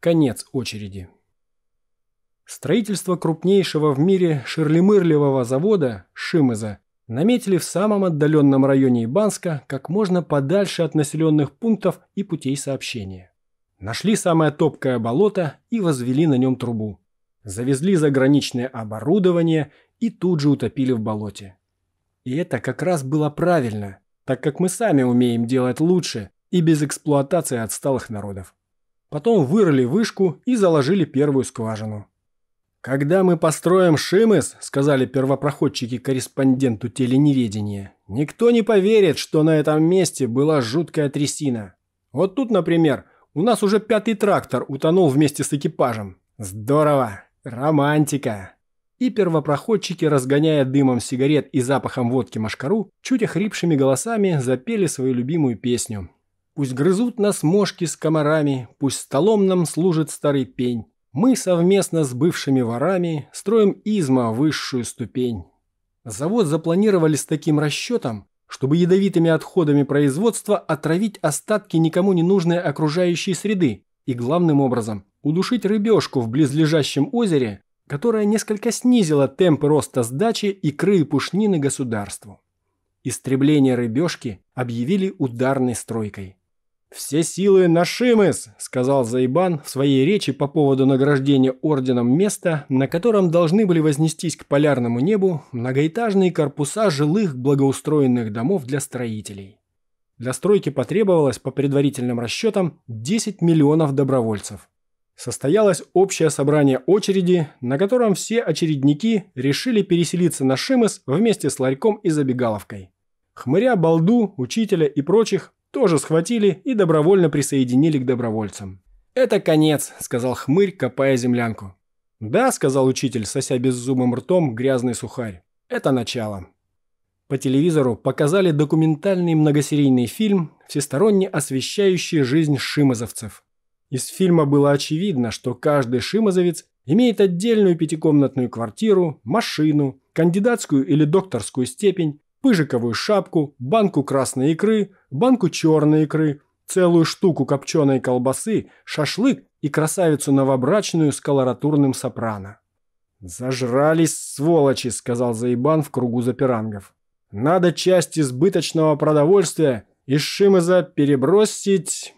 Конец очереди. Строительство крупнейшего в мире шерлемырливого завода «Шимеза» наметили в самом отдаленном районе Ибанска, как можно подальше от населенных пунктов и путей сообщения. Нашли самое топкое болото и возвели на нем трубу. Завезли заграничное оборудование и тут же утопили в болоте. И это как раз было правильно, так как мы сами умеем делать лучше и без эксплуатации отсталых народов. Потом вырыли вышку и заложили первую скважину. «Когда мы построим Шимес, сказали первопроходчики корреспонденту теленеведения, «никто не поверит, что на этом месте была жуткая трясина. Вот тут, например, у нас уже пятый трактор утонул вместе с экипажем. Здорово! Романтика!» И первопроходчики, разгоняя дымом сигарет и запахом водки машкару, чуть охрипшими голосами запели свою любимую песню, Пусть грызут нас мошки с комарами, пусть столом нам служит старый пень. Мы совместно с бывшими ворами строим изма высшую ступень. Завод запланировали с таким расчетом, чтобы ядовитыми отходами производства отравить остатки никому не нужной окружающей среды и, главным образом, удушить рыбешку в близлежащем озере, которая несколько снизила темпы роста сдачи икры и пушнины государству. Истребление рыбешки объявили ударной стройкой. «Все силы на Шимыс!» – сказал Зайбан в своей речи по поводу награждения орденом места, на котором должны были вознестись к полярному небу многоэтажные корпуса жилых благоустроенных домов для строителей. Для стройки потребовалось, по предварительным расчетам, 10 миллионов добровольцев. Состоялось общее собрание очереди, на котором все очередники решили переселиться на Шимыс вместе с ларьком и забегаловкой. Хмыря, балду, учителя и прочих тоже схватили и добровольно присоединили к добровольцам. «Это конец», – сказал хмырь, копая землянку. «Да», – сказал учитель, сося беззубым ртом грязный сухарь. «Это начало». По телевизору показали документальный многосерийный фильм, всесторонне освещающий жизнь Шимазовцев. Из фильма было очевидно, что каждый Шимазовец имеет отдельную пятикомнатную квартиру, машину, кандидатскую или докторскую степень, пыжиковую шапку, банку красной икры, банку черной икры, целую штуку копченой колбасы, шашлык и красавицу новобрачную с колоратурным сопрано. «Зажрались, сволочи!» – сказал Заебан в кругу запирангов. «Надо часть избыточного продовольствия из Шимыза перебросить...»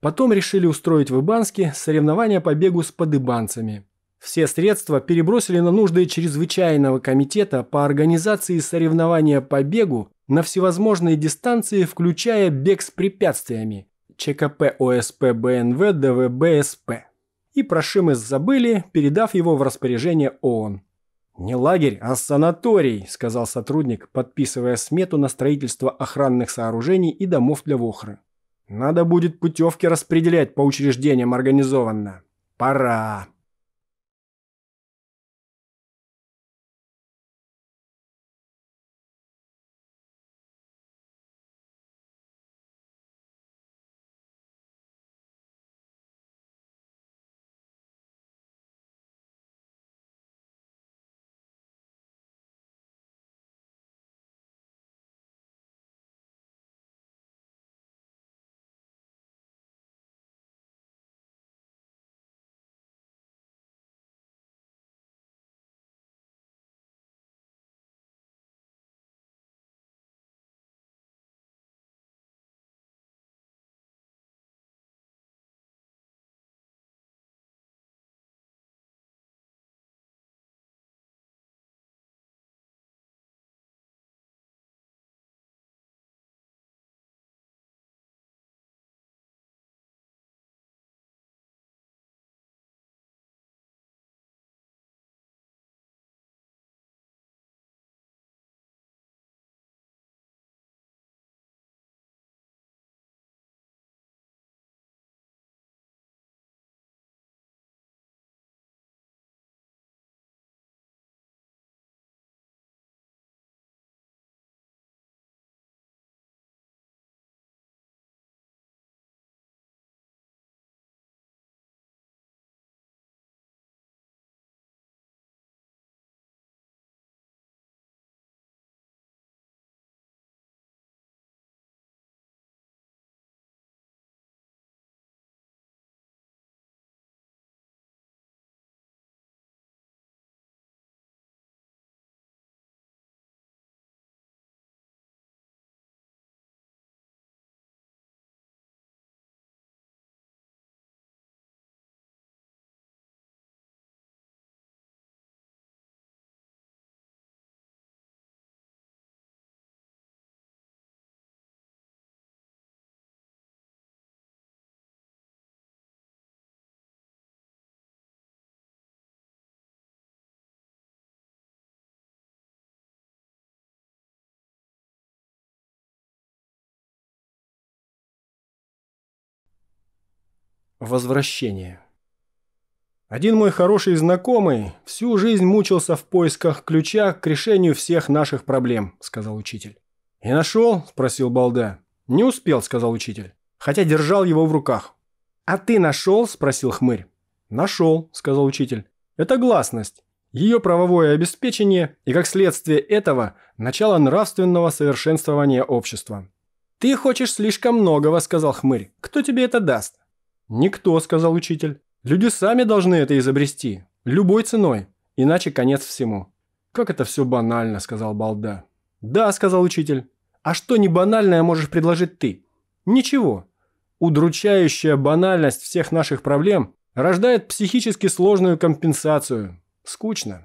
Потом решили устроить в Ибанске соревнования по бегу с подыбанцами – все средства перебросили на нужды чрезвычайного комитета по организации соревнования по бегу на всевозможные дистанции, включая бег с препятствиями ЧКП ОСП БНВ ДВБ СП. И про Шимес забыли, передав его в распоряжение ООН. «Не лагерь, а санаторий», – сказал сотрудник, подписывая смету на строительство охранных сооружений и домов для вохры. «Надо будет путевки распределять по учреждениям организованно. Пора». Возвращение. Один мой хороший знакомый всю жизнь мучился в поисках ключа к решению всех наших проблем, сказал учитель. И нашел? спросил Балда. Не успел, сказал учитель, хотя держал его в руках. А ты нашел? спросил хмырь. Нашел, сказал учитель. Это гласность, ее правовое обеспечение и, как следствие этого, начало нравственного совершенствования общества. «Ты хочешь слишком многого», — сказал хмырь. «Кто тебе это даст? «Никто», – сказал учитель. «Люди сами должны это изобрести. Любой ценой. Иначе конец всему». «Как это все банально», – сказал Балда. «Да», – сказал учитель. «А что не банальное можешь предложить ты?» «Ничего. Удручающая банальность всех наших проблем рождает психически сложную компенсацию. Скучно».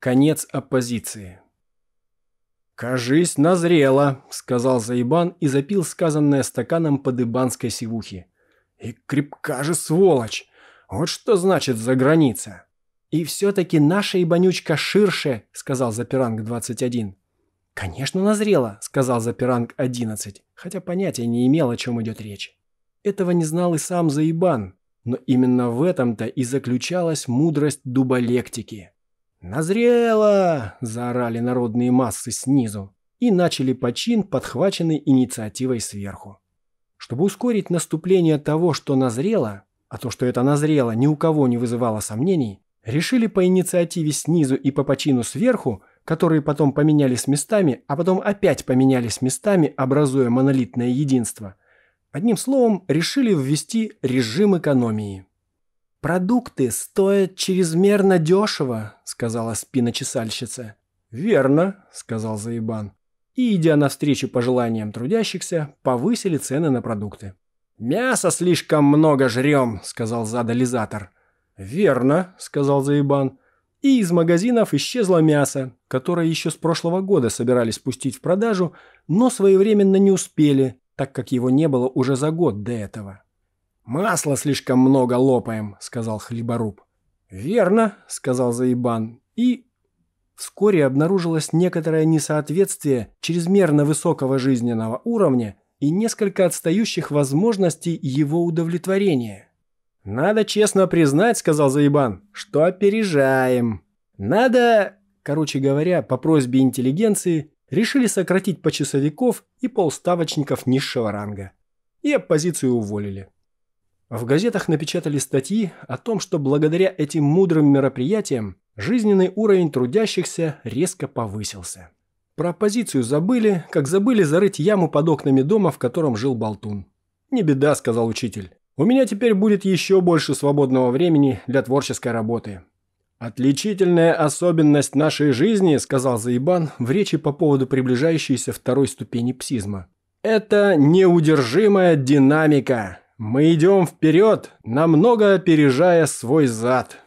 Конец оппозиции. «Кажись, назрело», — сказал Заебан и запил сказанное стаканом под ибанской сивухи. «И крепка же сволочь! Вот что значит за граница!» «И все-таки наша ибанючка ширше», — сказал Запиранг-21. «Конечно, назрело», — сказал Запиранг-11, хотя понятия не имел, о чем идет речь. Этого не знал и сам Заебан, но именно в этом-то и заключалась мудрость дуболектики. «Назрело!» – заорали народные массы снизу и начали почин, подхваченный инициативой сверху. Чтобы ускорить наступление того, что назрело, а то, что это назрело, ни у кого не вызывало сомнений, решили по инициативе снизу и по почину сверху, которые потом поменялись местами, а потом опять поменялись местами, образуя монолитное единство. Одним словом, решили ввести режим экономии. «Продукты стоят чрезмерно дешево», — сказала спиночесальщица. «Верно», — сказал Заебан. И, идя навстречу пожеланиям трудящихся, повысили цены на продукты. «Мяса слишком много жрем», — сказал задализатор. «Верно», — сказал Заебан. И из магазинов исчезло мясо, которое еще с прошлого года собирались пустить в продажу, но своевременно не успели, так как его не было уже за год до этого. «Масла слишком много лопаем», — сказал хлеборуб. «Верно», — сказал Заебан. И вскоре обнаружилось некоторое несоответствие чрезмерно высокого жизненного уровня и несколько отстающих возможностей его удовлетворения. «Надо честно признать», — сказал Заебан, — «что опережаем. Надо...» Короче говоря, по просьбе интеллигенции решили сократить почасовиков и полставочников низшего ранга. И оппозицию уволили. В газетах напечатали статьи о том, что благодаря этим мудрым мероприятиям жизненный уровень трудящихся резко повысился. Про оппозицию забыли, как забыли зарыть яму под окнами дома, в котором жил Болтун. «Не беда», – сказал учитель. «У меня теперь будет еще больше свободного времени для творческой работы». «Отличительная особенность нашей жизни», – сказал Заебан в речи по поводу приближающейся второй ступени псизма. «Это неудержимая динамика». Мы идем вперед, намного опережая свой зад.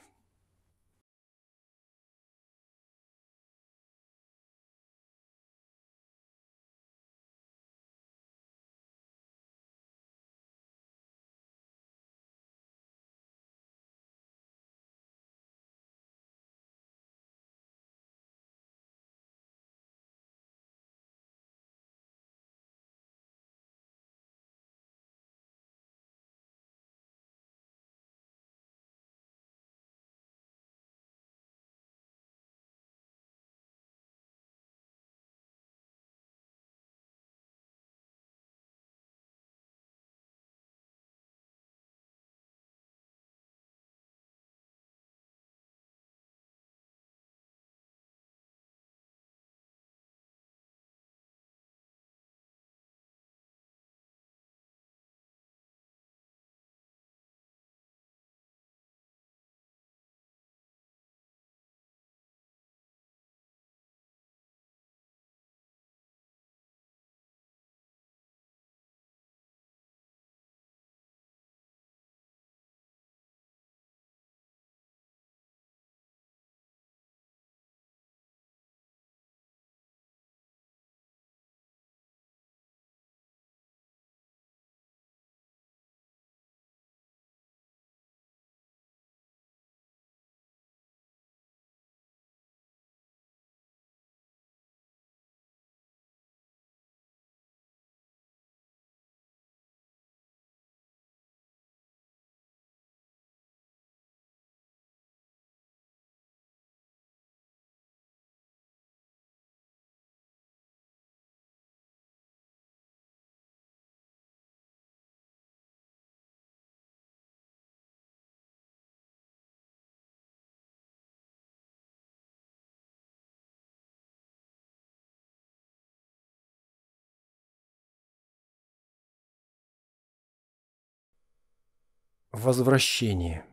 Возвращение.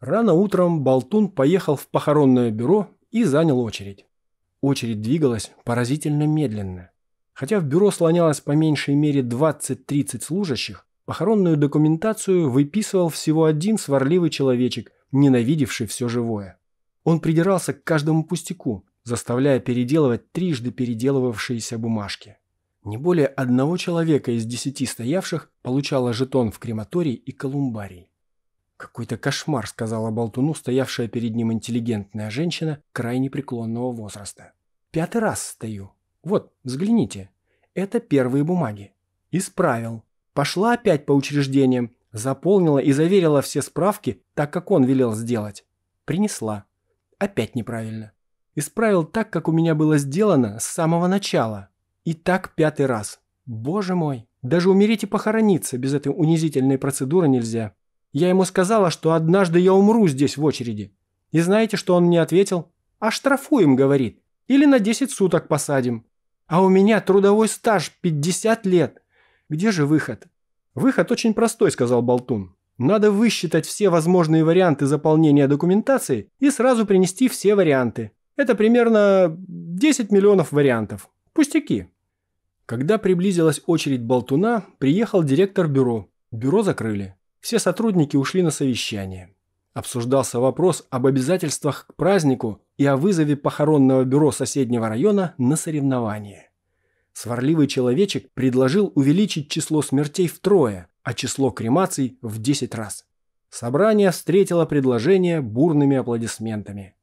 Рано утром Болтун поехал в похоронное бюро и занял очередь. Очередь двигалась поразительно медленно. Хотя в бюро слонялось по меньшей мере 20-30 служащих, похоронную документацию выписывал всего один сварливый человечек, ненавидевший все живое. Он придирался к каждому пустяку, заставляя переделывать трижды переделывавшиеся бумажки. Не более одного человека из десяти стоявших получало жетон в крематории и колумбарии. «Какой-то кошмар», — сказала болтуну стоявшая перед ним интеллигентная женщина крайне преклонного возраста. «Пятый раз стою. Вот, взгляните. Это первые бумаги. Исправил. Пошла опять по учреждениям, заполнила и заверила все справки, так как он велел сделать. Принесла. Опять неправильно. Исправил так, как у меня было сделано с самого начала. И так пятый раз. Боже мой, даже умереть и похорониться без этой унизительной процедуры нельзя. Я ему сказала, что однажды я умру здесь в очереди. И знаете, что он мне ответил? А штрафуем, говорит. Или на 10 суток посадим. А у меня трудовой стаж 50 лет. Где же выход? Выход очень простой, сказал Болтун. Надо высчитать все возможные варианты заполнения документации и сразу принести все варианты. Это примерно 10 миллионов вариантов. Пустяки. Когда приблизилась очередь болтуна, приехал директор бюро. Бюро закрыли. Все сотрудники ушли на совещание. Обсуждался вопрос об обязательствах к празднику и о вызове похоронного бюро соседнего района на соревнование. Сварливый человечек предложил увеличить число смертей втрое, а число кремаций в 10 раз. Собрание встретило предложение бурными аплодисментами.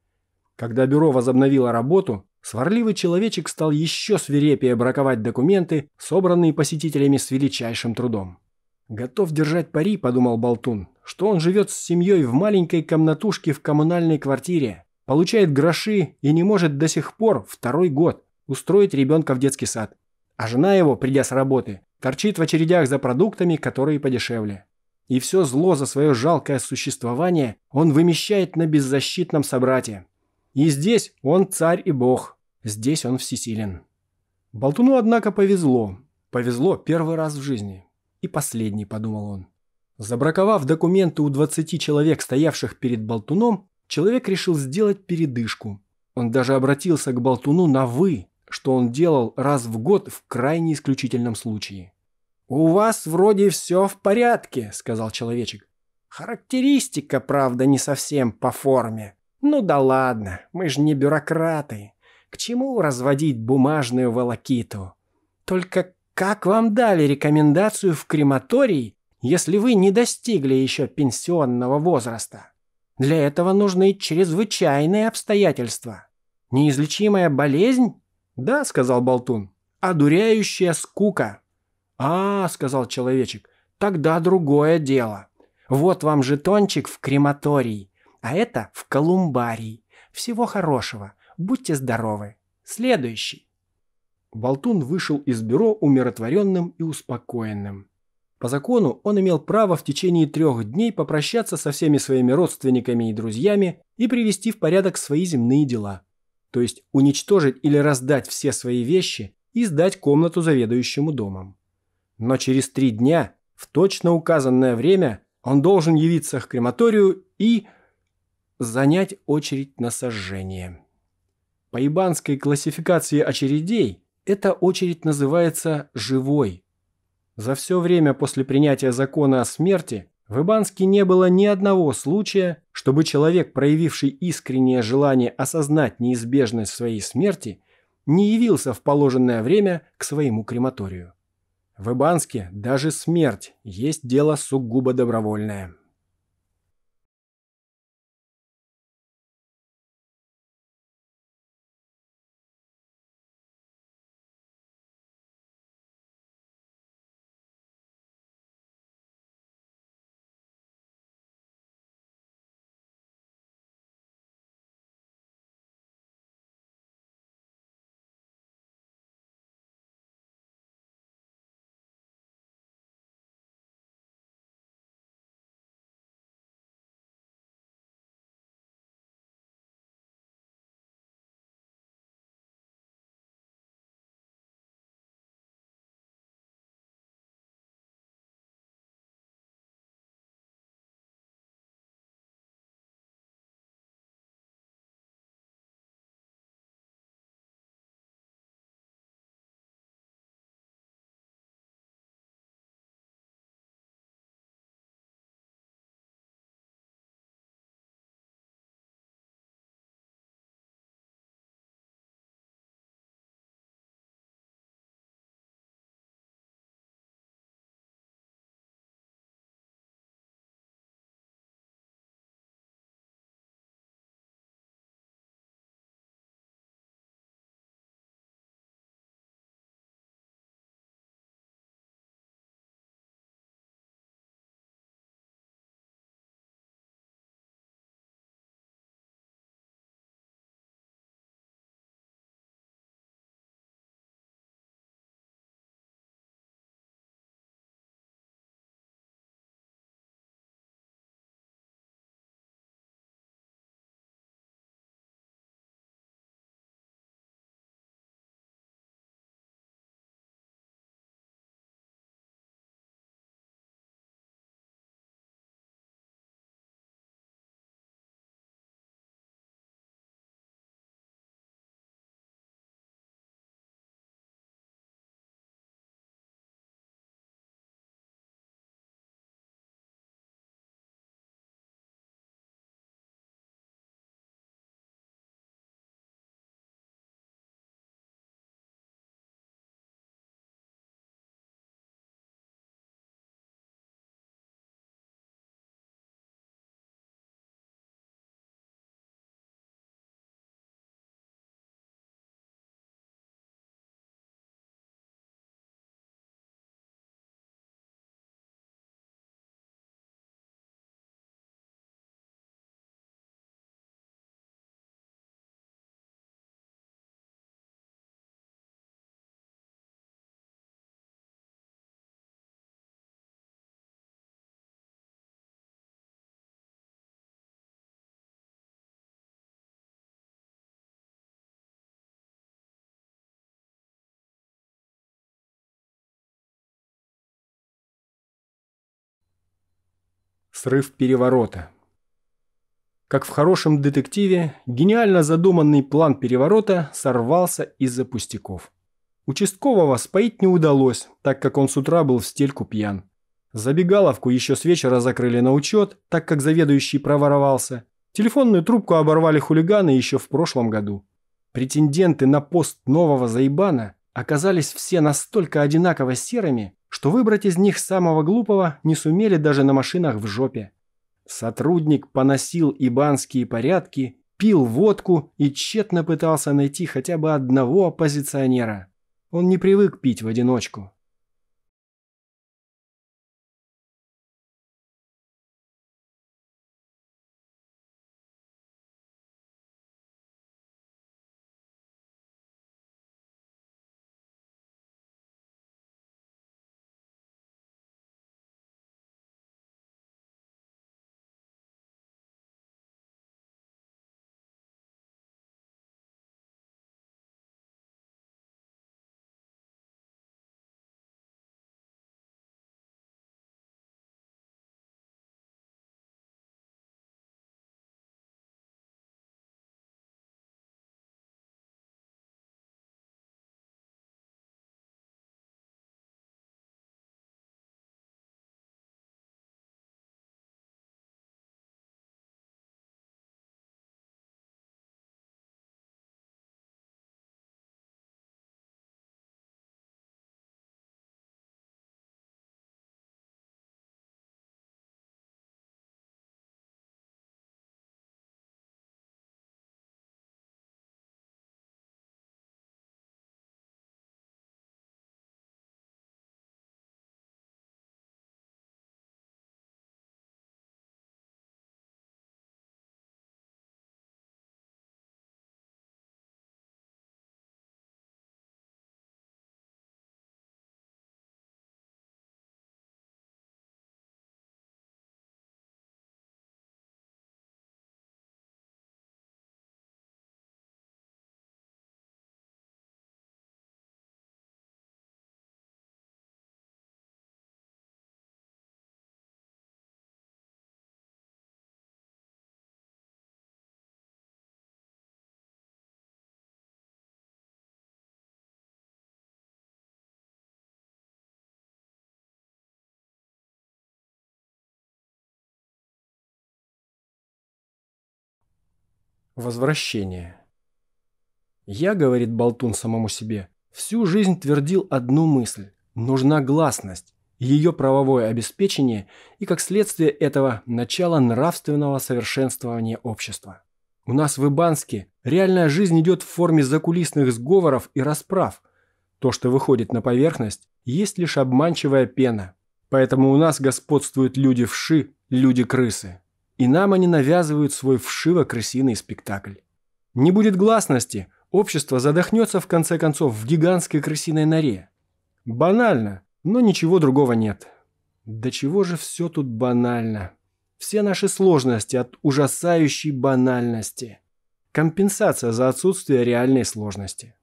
Когда бюро возобновило работу, Сварливый человечек стал еще свирепее браковать документы, собранные посетителями с величайшим трудом. «Готов держать пари», – подумал Болтун, – «что он живет с семьей в маленькой комнатушке в коммунальной квартире, получает гроши и не может до сих пор, второй год, устроить ребенка в детский сад. А жена его, придя с работы, торчит в очередях за продуктами, которые подешевле. И все зло за свое жалкое существование он вымещает на беззащитном собрате, и здесь он царь и бог. Здесь он всесилен. Болтуну, однако, повезло. Повезло первый раз в жизни. И последний, подумал он. Забраковав документы у 20 человек, стоявших перед Болтуном, человек решил сделать передышку. Он даже обратился к Болтуну на «вы», что он делал раз в год в крайне исключительном случае. «У вас вроде все в порядке», — сказал человечек. «Характеристика, правда, не совсем по форме. «Ну да ладно, мы же не бюрократы. К чему разводить бумажную волокиту? Только как вам дали рекомендацию в крематорий, если вы не достигли еще пенсионного возраста? Для этого нужны чрезвычайные обстоятельства. Неизлечимая болезнь? Да, сказал Болтун. Одуряющая скука. А, сказал человечек, тогда другое дело. Вот вам жетончик в крематорий. А это в Колумбарии. Всего хорошего. Будьте здоровы. Следующий. Болтун вышел из бюро умиротворенным и успокоенным. По закону он имел право в течение трех дней попрощаться со всеми своими родственниками и друзьями и привести в порядок свои земные дела. То есть уничтожить или раздать все свои вещи и сдать комнату заведующему домом. Но через три дня, в точно указанное время, он должен явиться к крематорию и занять очередь на сожжение. По ибанской классификации очередей эта очередь называется «живой». За все время после принятия закона о смерти в Ибанске не было ни одного случая, чтобы человек, проявивший искреннее желание осознать неизбежность своей смерти, не явился в положенное время к своему крематорию. В Ибанске даже смерть есть дело сугубо добровольное. срыв переворота. Как в хорошем детективе, гениально задуманный план переворота сорвался из-за пустяков. Участкового споить не удалось, так как он с утра был в стельку пьян. Забегаловку еще с вечера закрыли на учет, так как заведующий проворовался. Телефонную трубку оборвали хулиганы еще в прошлом году. Претенденты на пост нового заебана оказались все настолько одинаково серыми, что выбрать из них самого глупого не сумели даже на машинах в жопе. Сотрудник поносил ибанские порядки, пил водку и тщетно пытался найти хотя бы одного оппозиционера. Он не привык пить в одиночку. Возвращение. «Я, — говорит Болтун самому себе, — всю жизнь твердил одну мысль. Нужна гласность, ее правовое обеспечение и, как следствие этого, начало нравственного совершенствования общества. У нас в Ибанске реальная жизнь идет в форме закулисных сговоров и расправ. То, что выходит на поверхность, есть лишь обманчивая пена. Поэтому у нас господствуют люди-вши, люди-крысы. И нам они навязывают свой вшиво-крысиный спектакль. Не будет гласности, общество задохнется в конце концов в гигантской крысиной норе. Банально, но ничего другого нет. До чего же все тут банально? Все наши сложности от ужасающей банальности. Компенсация за отсутствие реальной сложности.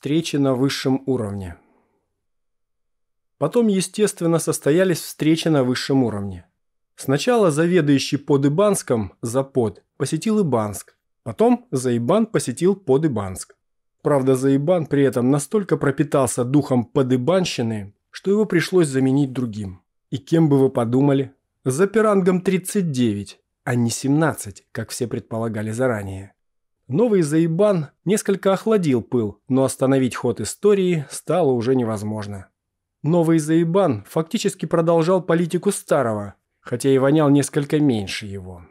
встречи на высшем уровне. Потом, естественно, состоялись встречи на высшем уровне. Сначала заведующий под Ибанском за под посетил Ибанск, потом Заибан посетил под Ибанск. Правда, Заибан при этом настолько пропитался духом подыбанщины, что его пришлось заменить другим. И кем бы вы подумали? За 39, а не 17, как все предполагали заранее. Новый заебан несколько охладил пыл, но остановить ход истории стало уже невозможно. Новый заебан фактически продолжал политику старого, хотя и вонял несколько меньше его.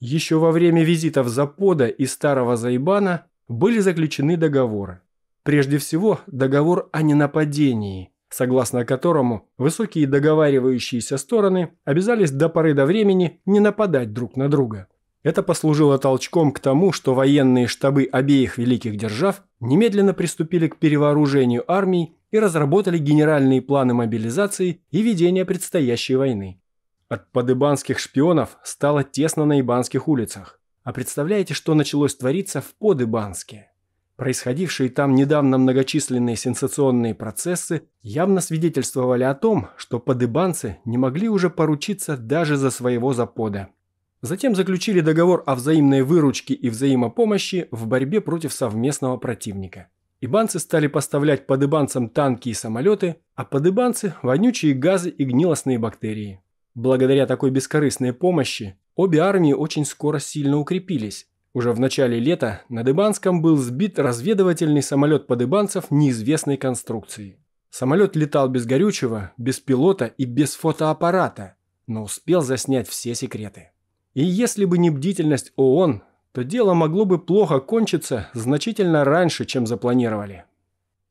Еще во время визитов Запода и старого заебана были заключены договоры. Прежде всего, договор о ненападении, согласно которому высокие договаривающиеся стороны обязались до поры до времени не нападать друг на друга. Это послужило толчком к тому, что военные штабы обеих великих держав немедленно приступили к перевооружению армий и разработали генеральные планы мобилизации и ведения предстоящей войны. От подыбанских шпионов стало тесно на Ибанских улицах. А представляете, что началось твориться в Подыбанске? Происходившие там недавно многочисленные сенсационные процессы явно свидетельствовали о том, что подыбанцы не могли уже поручиться даже за своего запода – Затем заключили договор о взаимной выручке и взаимопомощи в борьбе против совместного противника. Ибанцы стали поставлять подыбанцам танки и самолеты, а подыбанцы – вонючие газы и гнилостные бактерии. Благодаря такой бескорыстной помощи обе армии очень скоро сильно укрепились. Уже в начале лета на Дыбанском был сбит разведывательный самолет подыбанцев неизвестной конструкции. Самолет летал без горючего, без пилота и без фотоаппарата, но успел заснять все секреты. И если бы не бдительность ООН, то дело могло бы плохо кончиться значительно раньше, чем запланировали.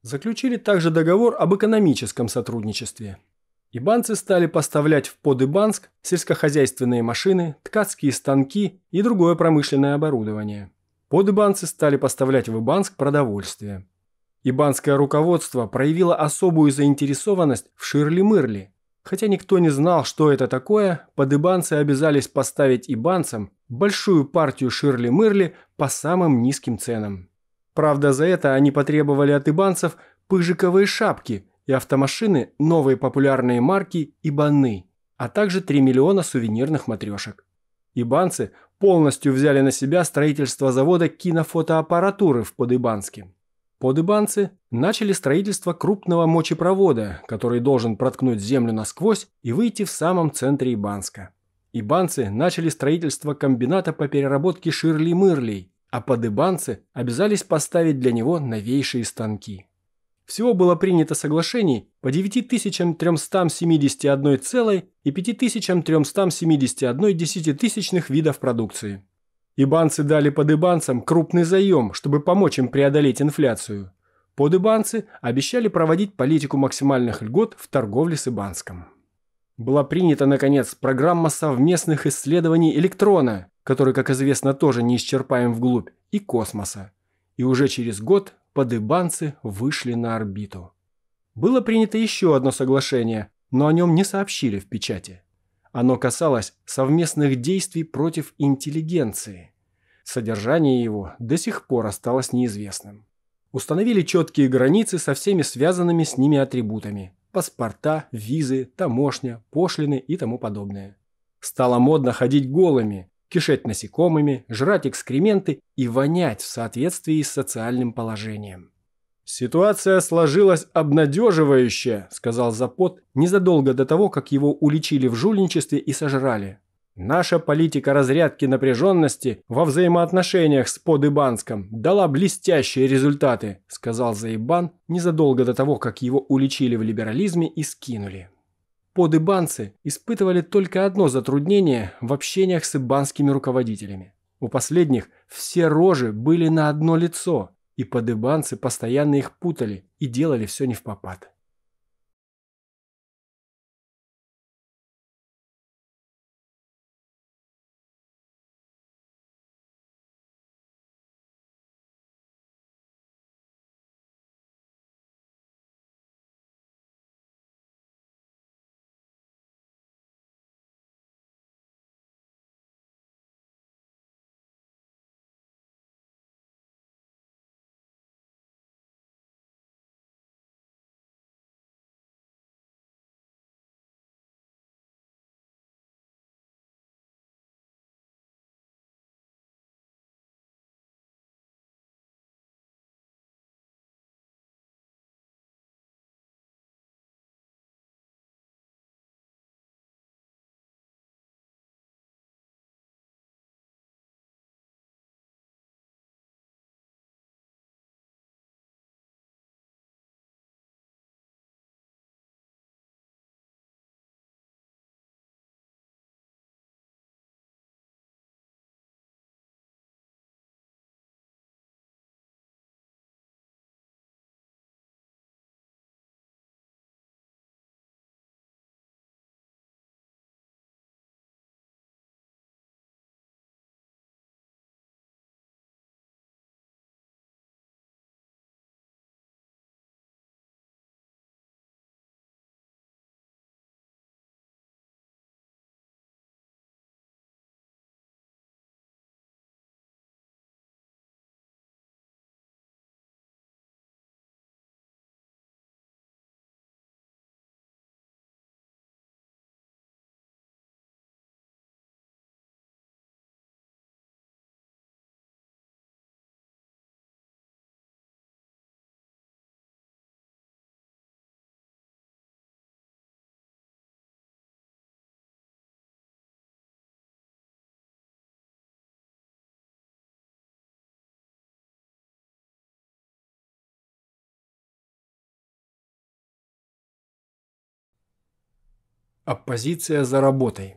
Заключили также договор об экономическом сотрудничестве. Ибанцы стали поставлять в Подыбанск сельскохозяйственные машины, ткацкие станки и другое промышленное оборудование. Подыбанцы стали поставлять в Ибанск продовольствие. Ибанское руководство проявило особую заинтересованность в Ширли-Мырли, Хотя никто не знал, что это такое, подыбанцы обязались поставить ибанцам большую партию ширли-мырли по самым низким ценам. Правда, за это они потребовали от ибанцев пыжиковые шапки и автомашины новой популярной марки «Ибаны», а также 3 миллиона сувенирных матрешек. Ибанцы полностью взяли на себя строительство завода кинофотоаппаратуры в Подыбанске. Подыбанцы начали строительство крупного мочепровода, который должен проткнуть землю насквозь и выйти в самом центре Ибанска. Ибанцы начали строительство комбината по переработке ширли-мырлей, а подыбанцы обязались поставить для него новейшие станки. Всего было принято соглашений по 9371,5 и 5371 десятитысячных видов продукции. Ибанцы дали подыбанцам крупный заем, чтобы помочь им преодолеть инфляцию. Подыбанцы обещали проводить политику максимальных льгот в торговле с Ибанском. Была принята, наконец, программа совместных исследований электрона, который, как известно, тоже не исчерпаем вглубь, и космоса. И уже через год подыбанцы вышли на орбиту. Было принято еще одно соглашение, но о нем не сообщили в печати. Оно касалось совместных действий против интеллигенции. Содержание его до сих пор осталось неизвестным. Установили четкие границы со всеми связанными с ними атрибутами – паспорта, визы, таможня, пошлины и тому подобное. Стало модно ходить голыми, кишеть насекомыми, жрать экскременты и вонять в соответствии с социальным положением. «Ситуация сложилась обнадеживающе», – сказал Запот незадолго до того, как его уличили в жульничестве и сожрали. «Наша политика разрядки напряженности во взаимоотношениях с Подыбанском дала блестящие результаты», – сказал Заебан незадолго до того, как его уличили в либерализме и скинули. Подыбанцы испытывали только одно затруднение в общениях с ибанскими руководителями. У последних все рожи были на одно лицо – и подыбанцы постоянно их путали и делали все не в попад. Оппозиция за работой.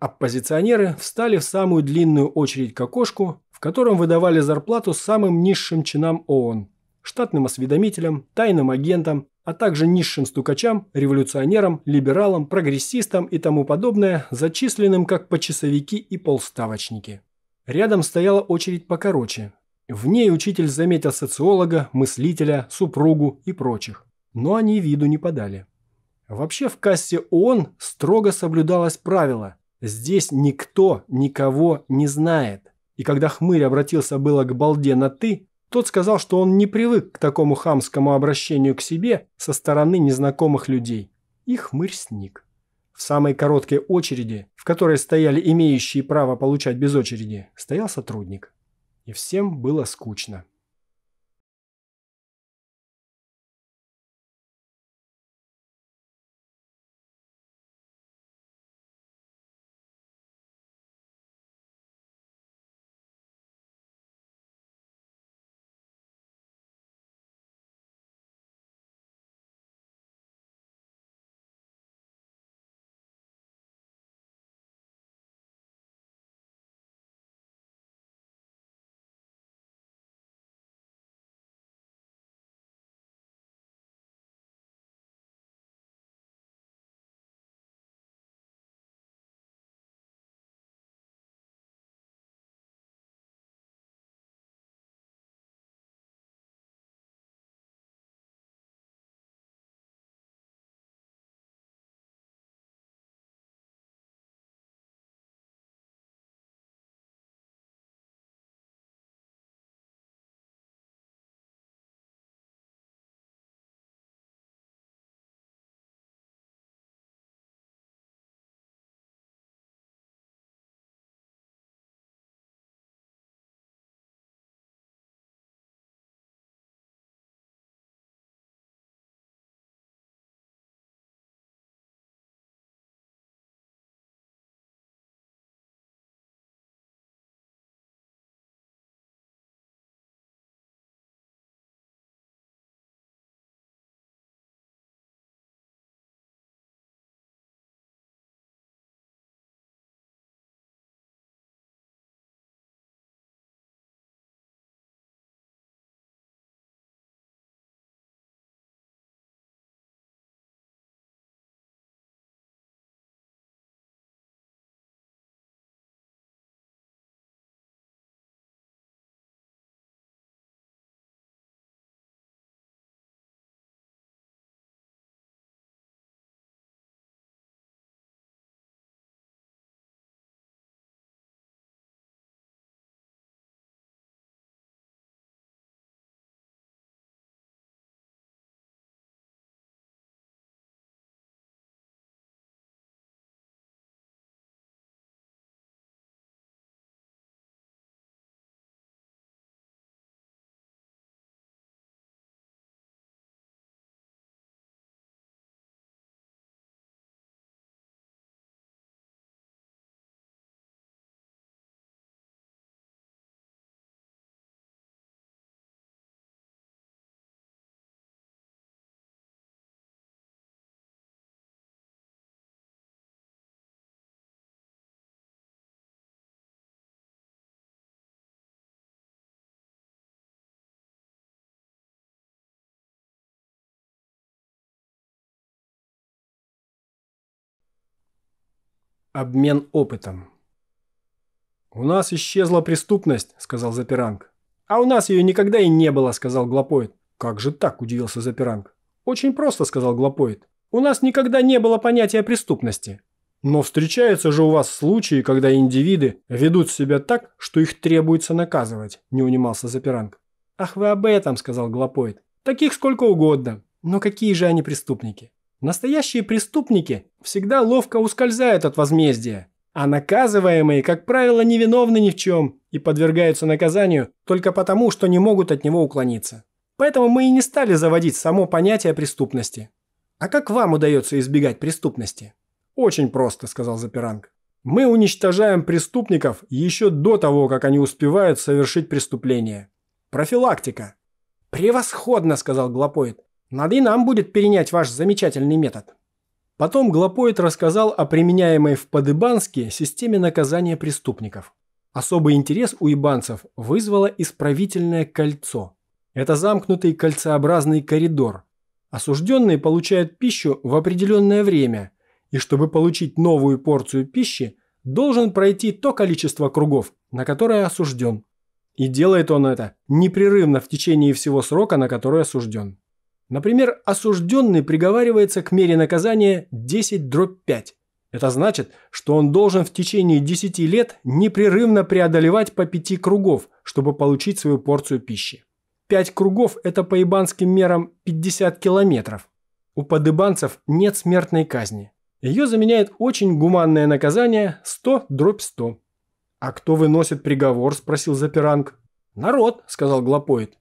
Оппозиционеры встали в самую длинную очередь к окошку, в котором выдавали зарплату самым низшим чинам ООН, штатным осведомителям, тайным агентам, а также низшим стукачам, революционерам, либералам, прогрессистам и тому подобное, зачисленным как почасовики и полставочники. Рядом стояла очередь покороче. В ней учитель заметил социолога, мыслителя, супругу и прочих. Но они виду не подали. Вообще в кассе ООН строго соблюдалось правило «здесь никто никого не знает». И когда хмырь обратился было к балде на «ты», тот сказал, что он не привык к такому хамскому обращению к себе со стороны незнакомых людей. И хмырь сник. В самой короткой очереди, в которой стояли имеющие право получать без очереди, стоял сотрудник. И всем было скучно. Обмен опытом. «У нас исчезла преступность», – сказал Запиранг. «А у нас ее никогда и не было», – сказал Глопоид. «Как же так?» – удивился Запиранг. «Очень просто», – сказал Глопоид. «У нас никогда не было понятия преступности. Но встречаются же у вас случаи, когда индивиды ведут себя так, что их требуется наказывать», – не унимался Запиранг. «Ах вы об этом», – сказал Глопоид. «Таких сколько угодно. Но какие же они преступники?» Настоящие преступники всегда ловко ускользают от возмездия, а наказываемые, как правило, невиновны ни в чем и подвергаются наказанию только потому, что не могут от него уклониться. Поэтому мы и не стали заводить само понятие преступности. А как вам удается избегать преступности? Очень просто, сказал Запиранг. Мы уничтожаем преступников еще до того, как они успевают совершить преступление. Профилактика. Превосходно, сказал Глопоид. Надо и нам будет перенять ваш замечательный метод. Потом Глопоид рассказал о применяемой в Подыбанске системе наказания преступников. Особый интерес у ибанцев вызвало исправительное кольцо. Это замкнутый кольцеобразный коридор. Осужденные получают пищу в определенное время, и чтобы получить новую порцию пищи, должен пройти то количество кругов, на которое осужден. И делает он это непрерывно в течение всего срока, на который осужден. Например, осужденный приговаривается к мере наказания 10 дробь 5. Это значит, что он должен в течение 10 лет непрерывно преодолевать по 5 кругов, чтобы получить свою порцию пищи. 5 кругов – это по ибанским мерам 50 километров. У подыбанцев нет смертной казни. Ее заменяет очень гуманное наказание 100 дробь 100. «А кто выносит приговор?» – спросил Заперанг. «Народ», – сказал Глопоид.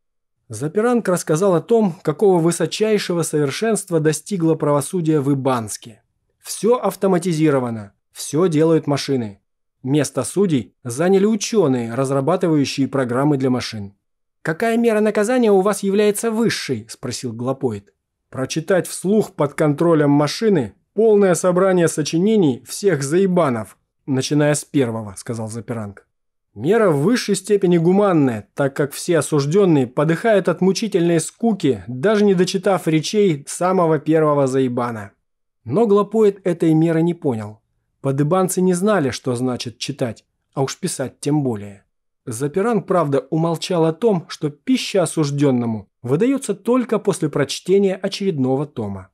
Запиранг рассказал о том, какого высочайшего совершенства достигло правосудие в Ибанске. Все автоматизировано, все делают машины. Место судей заняли ученые, разрабатывающие программы для машин. «Какая мера наказания у вас является высшей?» – спросил Глопоид. «Прочитать вслух под контролем машины полное собрание сочинений всех заебанов, начиная с первого», – сказал Запиранг. Мера в высшей степени гуманная, так как все осужденные подыхают от мучительной скуки, даже не дочитав речей самого первого заебана. Но Глопоид этой меры не понял. Подыбанцы не знали, что значит читать, а уж писать тем более. Запиран, правда, умолчал о том, что пища осужденному выдается только после прочтения очередного тома.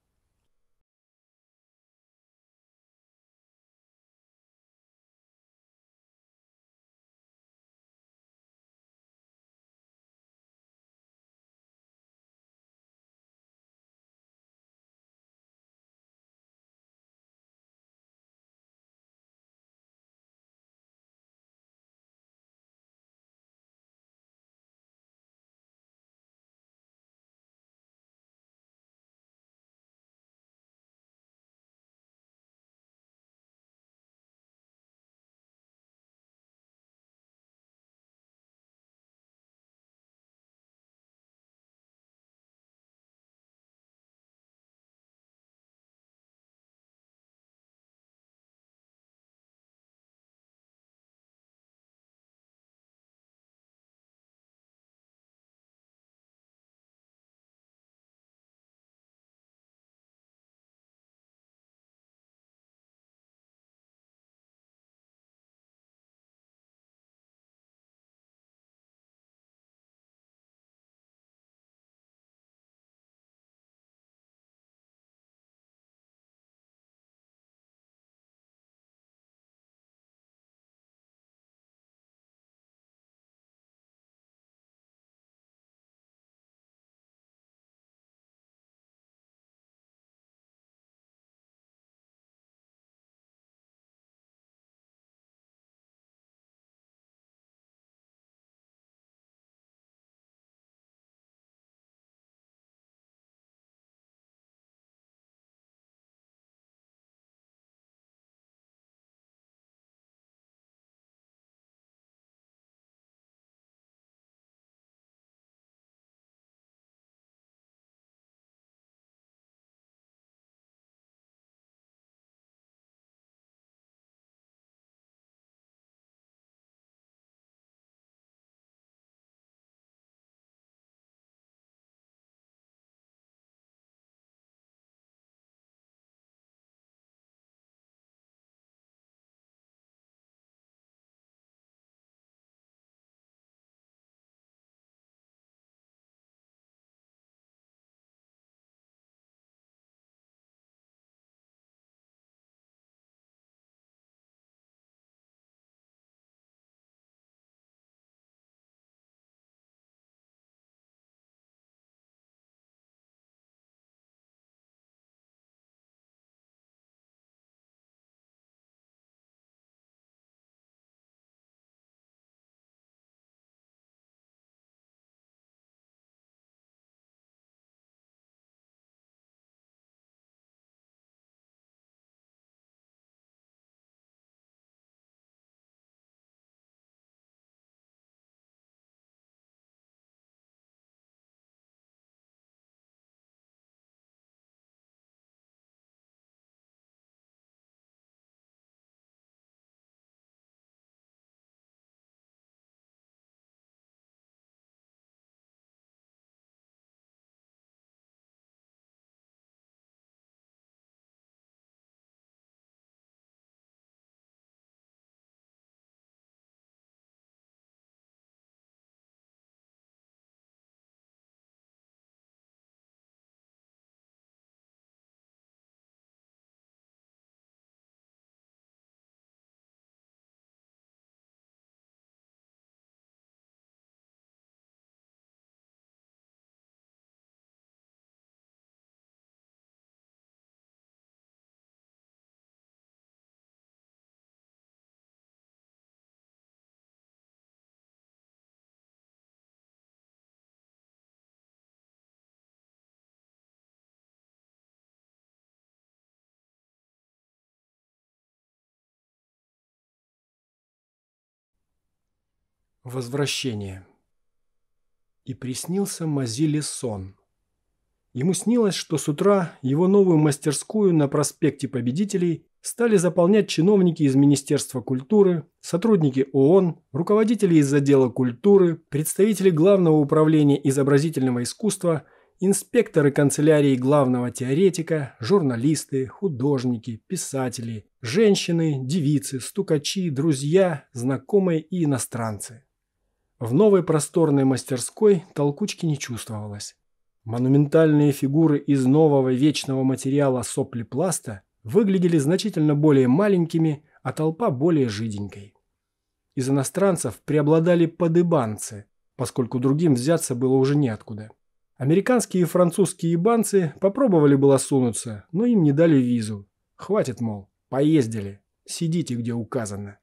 Возвращение. И приснился Мазиле сон. Ему снилось, что с утра его новую мастерскую на проспекте Победителей стали заполнять чиновники из Министерства культуры, сотрудники ООН, руководители из отдела культуры, представители Главного управления изобразительного искусства, инспекторы канцелярии главного теоретика, журналисты, художники, писатели, женщины, девицы, стукачи, друзья, знакомые и иностранцы. В новой просторной мастерской толкучки не чувствовалось. Монументальные фигуры из нового вечного материала сопли-пласта выглядели значительно более маленькими, а толпа более жиденькой. Из иностранцев преобладали подыбанцы, поскольку другим взяться было уже неоткуда. Американские и французские ебанцы попробовали было сунуться, но им не дали визу. Хватит, мол, поездили, сидите где указано.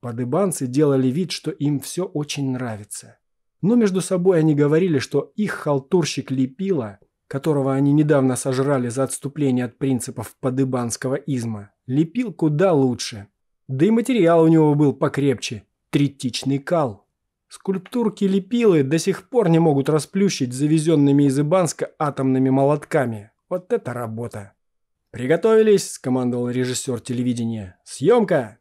Подыбанцы делали вид, что им все очень нравится. Но между собой они говорили, что их халтурщик Лепила, которого они недавно сожрали за отступление от принципов подыбанского изма, лепил куда лучше. Да и материал у него был покрепче – третичный кал. Скульптурки лепилы до сих пор не могут расплющить завезенными из Ибанска атомными молотками. Вот это работа! «Приготовились!» – скомандовал режиссер телевидения. «Съемка!»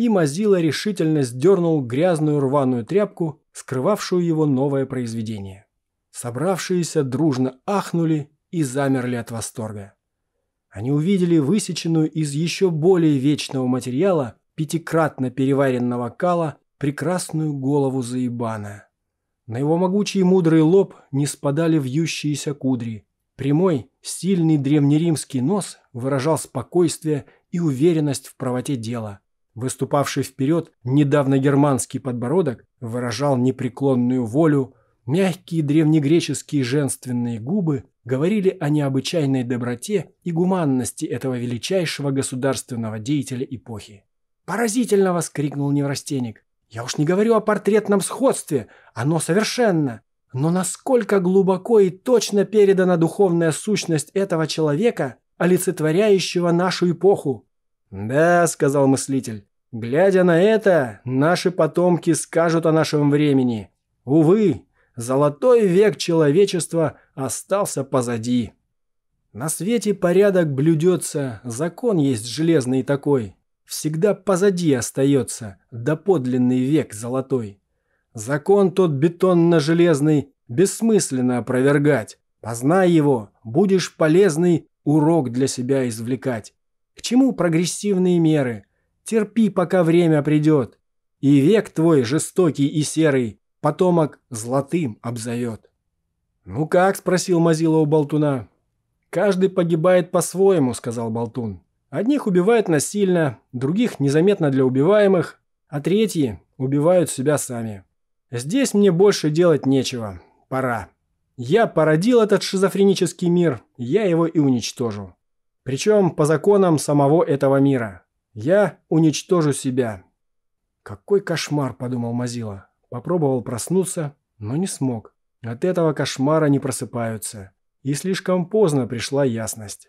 и Мазила решительно сдернул грязную рваную тряпку, скрывавшую его новое произведение. Собравшиеся дружно ахнули и замерли от восторга. Они увидели высеченную из еще более вечного материала, пятикратно переваренного кала, прекрасную голову Заибана. На его могучий мудрый лоб не спадали вьющиеся кудри. Прямой, сильный древнеримский нос выражал спокойствие и уверенность в правоте дела, Выступавший вперед недавно германский подбородок выражал непреклонную волю, мягкие древнегреческие женственные губы говорили о необычайной доброте и гуманности этого величайшего государственного деятеля эпохи. «Поразительно!» – воскликнул неврастенник. «Я уж не говорю о портретном сходстве, оно совершенно! Но насколько глубоко и точно передана духовная сущность этого человека, олицетворяющего нашу эпоху! «Да», — сказал мыслитель, — «глядя на это, наши потомки скажут о нашем времени. Увы, золотой век человечества остался позади». На свете порядок блюдется, закон есть железный такой. Всегда позади остается доподлинный век золотой. Закон тот бетонно-железный бессмысленно опровергать. Познай его, будешь полезный урок для себя извлекать. К чему прогрессивные меры? Терпи, пока время придет. И век твой жестокий и серый потомок золотым обзовет. «Ну как?» – спросил Мазила у Болтуна. «Каждый погибает по-своему», – сказал Болтун. «Одних убивают насильно, других незаметно для убиваемых, а третьи убивают себя сами. Здесь мне больше делать нечего. Пора. Я породил этот шизофренический мир, я его и уничтожу». Причем по законам самого этого мира. Я уничтожу себя. Какой кошмар, подумал Мазила. Попробовал проснуться, но не смог. От этого кошмара не просыпаются. И слишком поздно пришла ясность.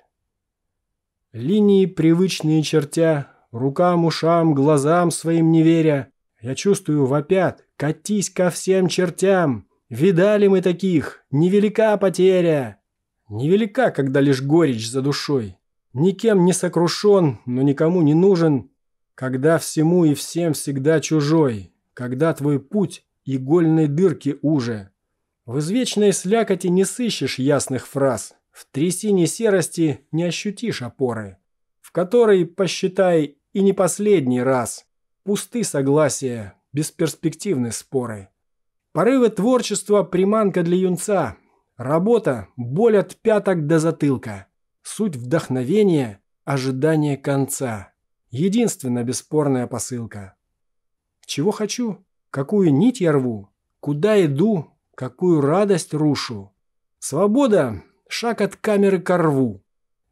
Линии, привычные чертя, рукам, ушам, глазам своим не веря. Я чувствую, вопят, катись ко всем чертям. Видали мы таких, невелика потеря. Невелика, когда лишь горечь за душой никем не сокрушен, но никому не нужен, когда всему и всем всегда чужой, когда твой путь игольной дырки уже. В извечной слякоти не сыщешь ясных фраз, в трясине серости не ощутишь опоры, в которой, посчитай, и не последний раз, пусты согласия, бесперспективны споры. Порывы творчества – приманка для юнца, работа – боль от пяток до затылка – Суть вдохновения – ожидание конца. Единственная бесспорная посылка. Чего хочу? Какую нить я рву? Куда иду? Какую радость рушу? Свобода – шаг от камеры ко рву.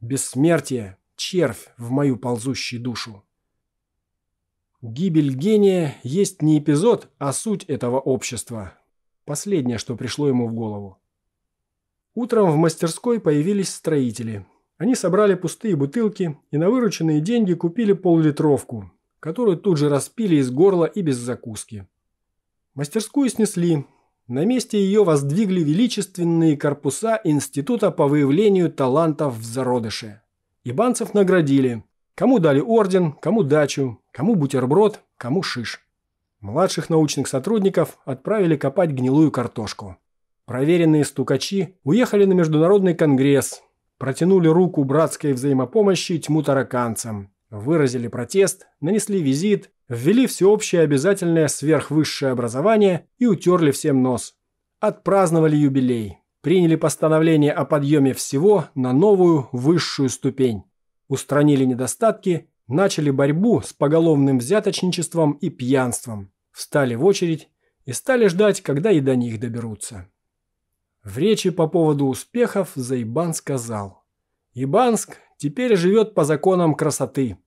Бессмертие – червь в мою ползущую душу. Гибель гения есть не эпизод, а суть этого общества. Последнее, что пришло ему в голову. Утром в мастерской появились строители – они собрали пустые бутылки и на вырученные деньги купили поллитровку, которую тут же распили из горла и без закуски. Мастерскую снесли. На месте ее воздвигли величественные корпуса Института по выявлению талантов в зародыше. Ибанцев наградили. Кому дали орден, кому дачу, кому бутерброд, кому шиш. Младших научных сотрудников отправили копать гнилую картошку. Проверенные стукачи уехали на международный конгресс, протянули руку братской взаимопомощи тьму тараканцам, выразили протест, нанесли визит, ввели всеобщее обязательное сверхвысшее образование и утерли всем нос. Отпраздновали юбилей, приняли постановление о подъеме всего на новую высшую ступень, устранили недостатки, начали борьбу с поголовным взяточничеством и пьянством, встали в очередь и стали ждать, когда и до них доберутся. В речи по поводу успехов Зайбан сказал. «Ибанск теперь живет по законам красоты».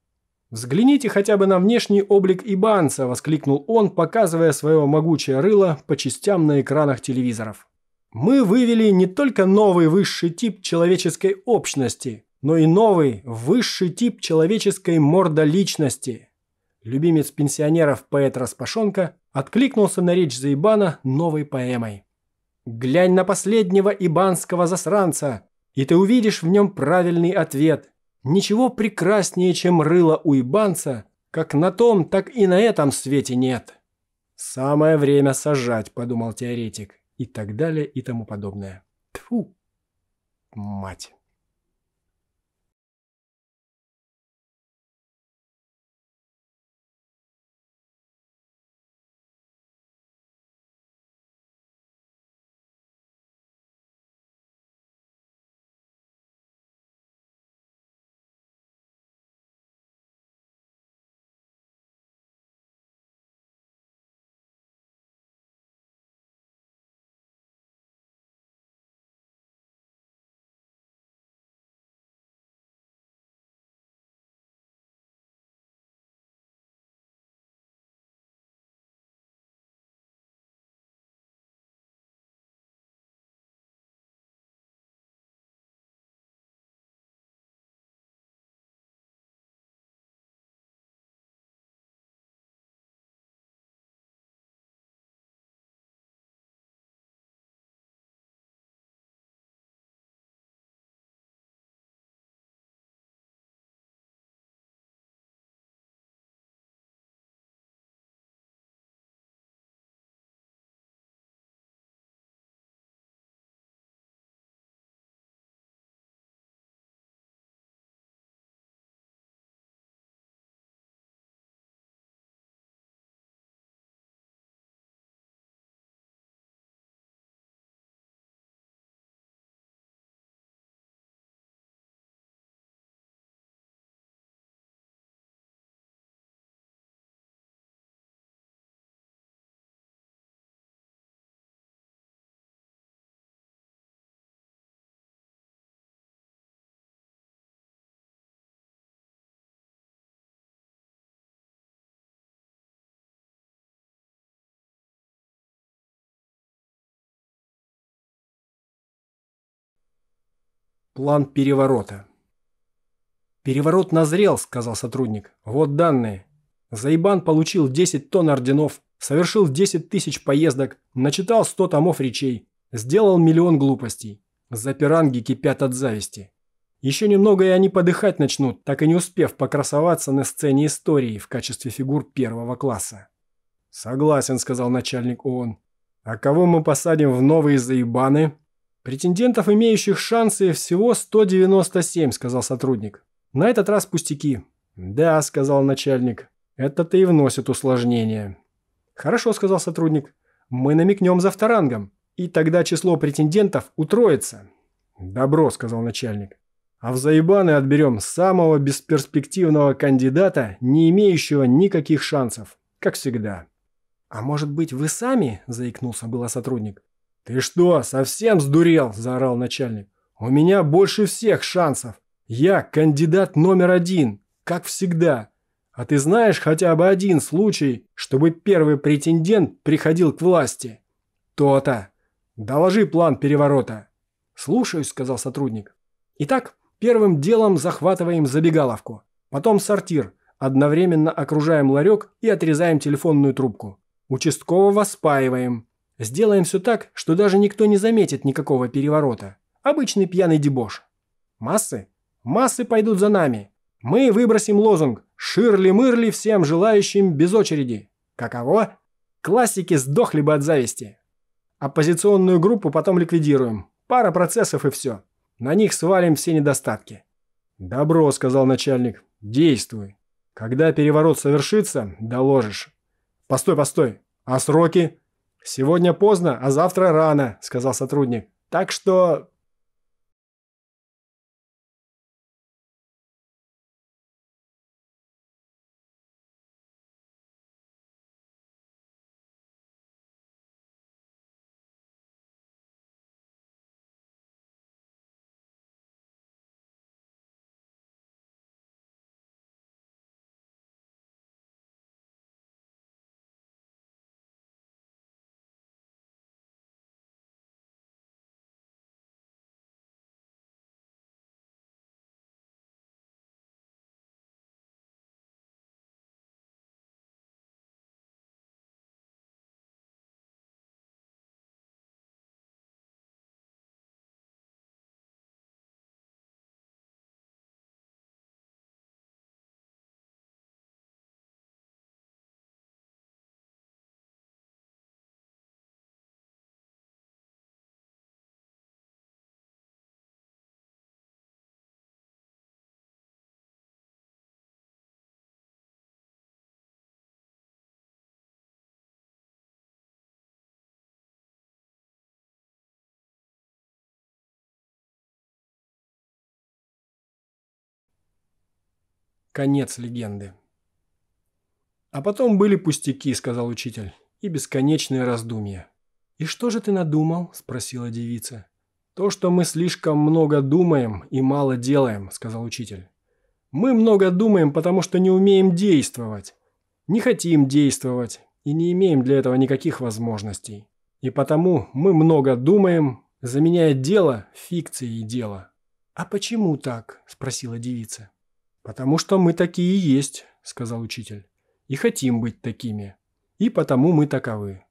«Взгляните хотя бы на внешний облик Ибанца!» – воскликнул он, показывая свое могучее рыло по частям на экранах телевизоров. «Мы вывели не только новый высший тип человеческой общности, но и новый высший тип человеческой мордоличности». Любимец пенсионеров поэт Распашонка откликнулся на речь Заибана новой поэмой. Глянь на последнего ибанского засранца, и ты увидишь в нем правильный ответ. Ничего прекраснее, чем рыло у ибанца, как на том, так и на этом свете нет. Самое время сажать, подумал теоретик, и так далее и тому подобное. Тфу, мать. План переворота. «Переворот назрел», – сказал сотрудник. «Вот данные. Заибан получил 10 тонн орденов, совершил 10 тысяч поездок, начитал 100 томов речей, сделал миллион глупостей. Запиранги кипят от зависти. Еще немного и они подыхать начнут, так и не успев покрасоваться на сцене истории в качестве фигур первого класса». «Согласен», – сказал начальник ООН. «А кого мы посадим в новые заебаны?» «Претендентов, имеющих шансы, всего 197», — сказал сотрудник. «На этот раз пустяки». «Да», — сказал начальник. «Это-то и вносит усложнение». «Хорошо», — сказал сотрудник. «Мы намекнем за вторангом, и тогда число претендентов утроится». «Добро», — сказал начальник. «А в заебаны отберем самого бесперспективного кандидата, не имеющего никаких шансов, как всегда». «А может быть, вы сами?» – заикнулся было сотрудник. «Ты что, совсем сдурел?» – заорал начальник. «У меня больше всех шансов. Я кандидат номер один, как всегда. А ты знаешь хотя бы один случай, чтобы первый претендент приходил к власти?» «То-то. Доложи план переворота». «Слушаюсь», – сказал сотрудник. «Итак, первым делом захватываем забегаловку, потом сортир, одновременно окружаем ларек и отрезаем телефонную трубку. Участкового спаиваем». Сделаем все так, что даже никто не заметит никакого переворота. Обычный пьяный дебош. Массы? Массы пойдут за нами. Мы выбросим лозунг «Ширли-мырли всем желающим без очереди». Каково? Классики сдохли бы от зависти. Оппозиционную группу потом ликвидируем. Пара процессов и все. На них свалим все недостатки. «Добро», — сказал начальник. «Действуй. Когда переворот совершится, доложишь». «Постой, постой. А сроки?» «Сегодня поздно, а завтра рано», – сказал сотрудник. «Так что Конец легенды. А потом были пустяки, сказал учитель, и бесконечные раздумья. «И что же ты надумал?» – спросила девица. «То, что мы слишком много думаем и мало делаем», – сказал учитель. «Мы много думаем, потому что не умеем действовать. Не хотим действовать и не имеем для этого никаких возможностей. И потому мы много думаем, заменяя дело фикцией дела». «А почему так?» – спросила девица. «Потому что мы такие и есть», – сказал учитель. «И хотим быть такими. И потому мы таковы».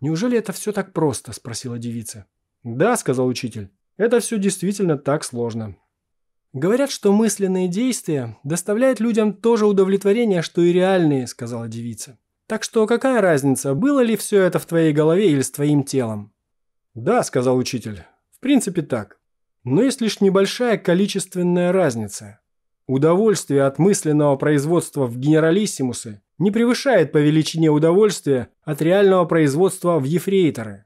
«Неужели это все так просто?» – спросила девица. «Да», – сказал учитель. «Это все действительно так сложно». «Говорят, что мысленные действия доставляют людям то же удовлетворение, что и реальные», – сказала девица. «Так что какая разница, было ли все это в твоей голове или с твоим телом?» «Да», – сказал учитель. «В принципе так. Но есть лишь небольшая количественная разница. Удовольствие от мысленного производства в генералиссимусы не превышает по величине удовольствия от реального производства в ефрейторы.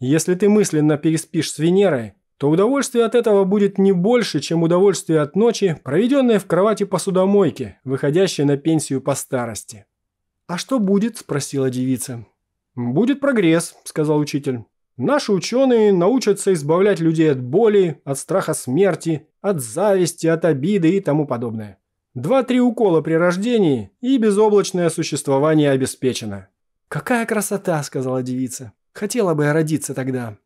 Если ты мысленно переспишь с Венерой, то удовольствие от этого будет не больше, чем удовольствие от ночи, проведенной в кровати посудомойки, выходящей на пенсию по старости. «А что будет?» – спросила девица. «Будет прогресс», – сказал учитель. Наши ученые научатся избавлять людей от боли, от страха смерти, от зависти, от обиды и тому подобное. Два-три укола при рождении, и безоблачное существование обеспечено. «Какая красота!» – сказала девица. «Хотела бы я родиться тогда».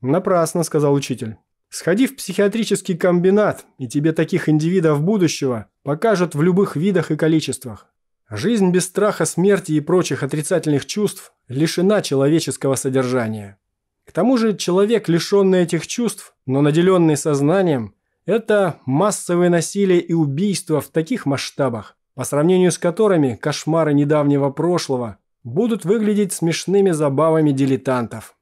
«Напрасно», – сказал учитель. «Сходи в психиатрический комбинат, и тебе таких индивидов будущего покажут в любых видах и количествах. Жизнь без страха смерти и прочих отрицательных чувств лишена человеческого содержания». К тому же человек, лишенный этих чувств, но наделенный сознанием, это массовое насилие и убийство в таких масштабах, по сравнению с которыми кошмары недавнего прошлого будут выглядеть смешными забавами дилетантов.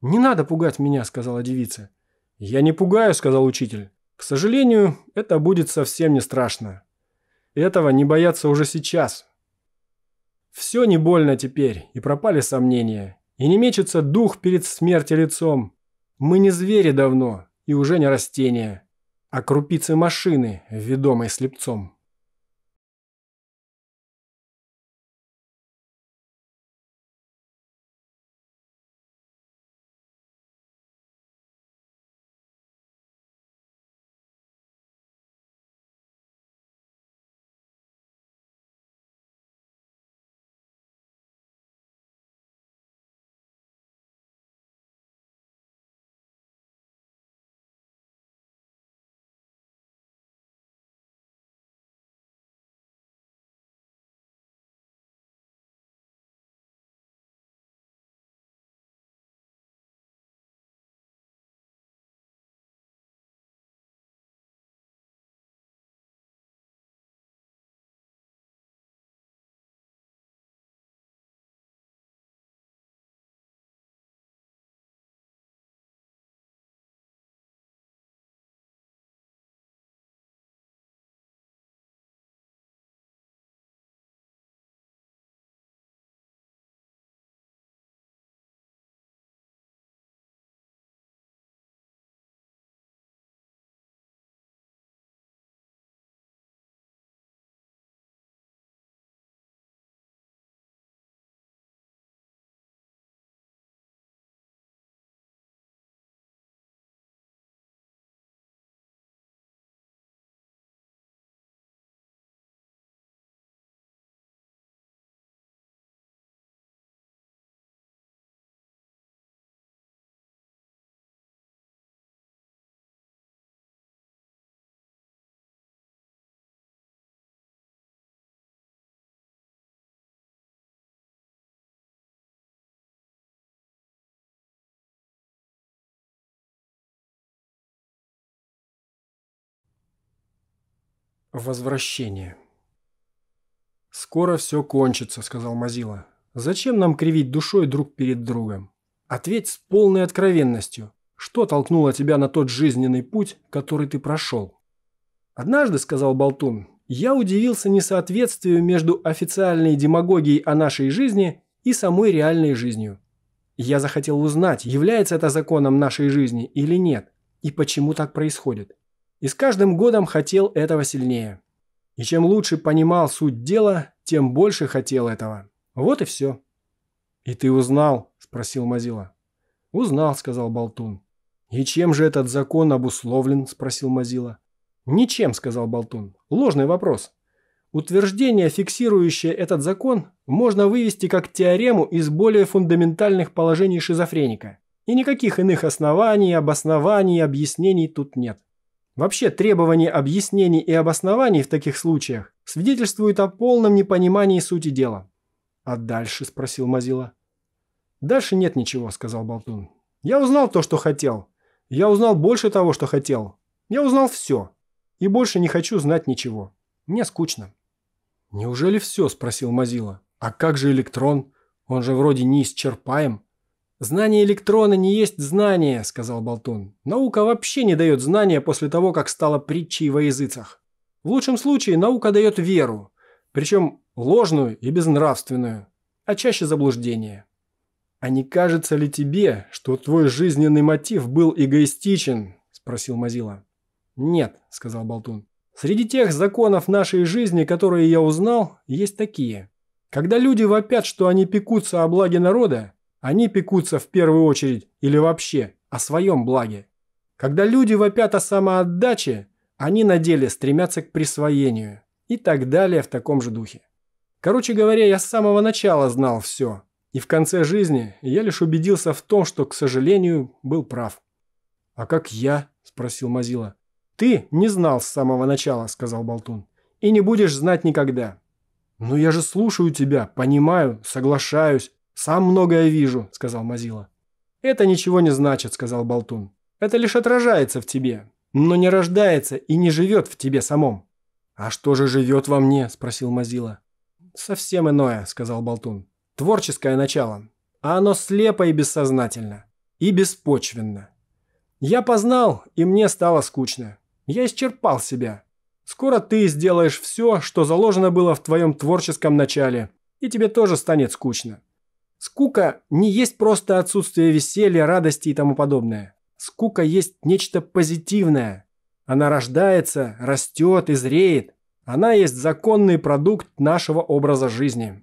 «Не надо пугать меня», – сказала девица. «Я не пугаю», – сказал учитель. «К сожалению, это будет совсем не страшно. Этого не боятся уже сейчас». Все не больно теперь, и пропали сомнения, и не мечется дух перед смертью лицом. Мы не звери давно и уже не растения, а крупицы машины, ведомой слепцом. Возвращение. «Скоро все кончится», — сказал Мазила. «Зачем нам кривить душой друг перед другом? Ответь с полной откровенностью. Что толкнуло тебя на тот жизненный путь, который ты прошел?» «Однажды», — сказал Болтун, — «я удивился несоответствию между официальной демагогией о нашей жизни и самой реальной жизнью. Я захотел узнать, является это законом нашей жизни или нет, и почему так происходит и с каждым годом хотел этого сильнее. И чем лучше понимал суть дела, тем больше хотел этого. Вот и все. «И ты узнал?» – спросил Мазила. «Узнал», – сказал Болтун. «И чем же этот закон обусловлен?» – спросил Мазила. «Ничем», – сказал Болтун. «Ложный вопрос. Утверждение, фиксирующее этот закон, можно вывести как теорему из более фундаментальных положений шизофреника. И никаких иных оснований, обоснований, объяснений тут нет. Вообще, требование объяснений и обоснований в таких случаях свидетельствует о полном непонимании сути дела. «А дальше?» – спросил Мазила. «Дальше нет ничего», – сказал Болтун. «Я узнал то, что хотел. Я узнал больше того, что хотел. Я узнал все. И больше не хочу знать ничего. Мне скучно». «Неужели все?» – спросил Мазила. «А как же электрон? Он же вроде неисчерпаем». «Знание электрона не есть знание», – сказал Болтун. «Наука вообще не дает знания после того, как стала притчей во языцах. В лучшем случае наука дает веру, причем ложную и безнравственную, а чаще заблуждение». «А не кажется ли тебе, что твой жизненный мотив был эгоистичен?» – спросил Мазила. «Нет», – сказал Болтун. «Среди тех законов нашей жизни, которые я узнал, есть такие. Когда люди вопят, что они пекутся о благе народа, они пекутся в первую очередь или вообще о своем благе. Когда люди вопят о самоотдаче, они на деле стремятся к присвоению и так далее в таком же духе. Короче говоря, я с самого начала знал все. И в конце жизни я лишь убедился в том, что, к сожалению, был прав. «А как я?» – спросил Мазила. «Ты не знал с самого начала», – сказал Болтун. «И не будешь знать никогда». «Но я же слушаю тебя, понимаю, соглашаюсь. «Сам многое вижу», – сказал Мазила. «Это ничего не значит», – сказал Болтун. «Это лишь отражается в тебе, но не рождается и не живет в тебе самом». «А что же живет во мне?» – спросил Мазила. «Совсем иное», – сказал Болтун. «Творческое начало. А оно слепо и бессознательно. И беспочвенно. Я познал, и мне стало скучно. Я исчерпал себя. Скоро ты сделаешь все, что заложено было в твоем творческом начале, и тебе тоже станет скучно. Скука не есть просто отсутствие веселья, радости и тому подобное. Скука есть нечто позитивное. Она рождается, растет и зреет. Она есть законный продукт нашего образа жизни.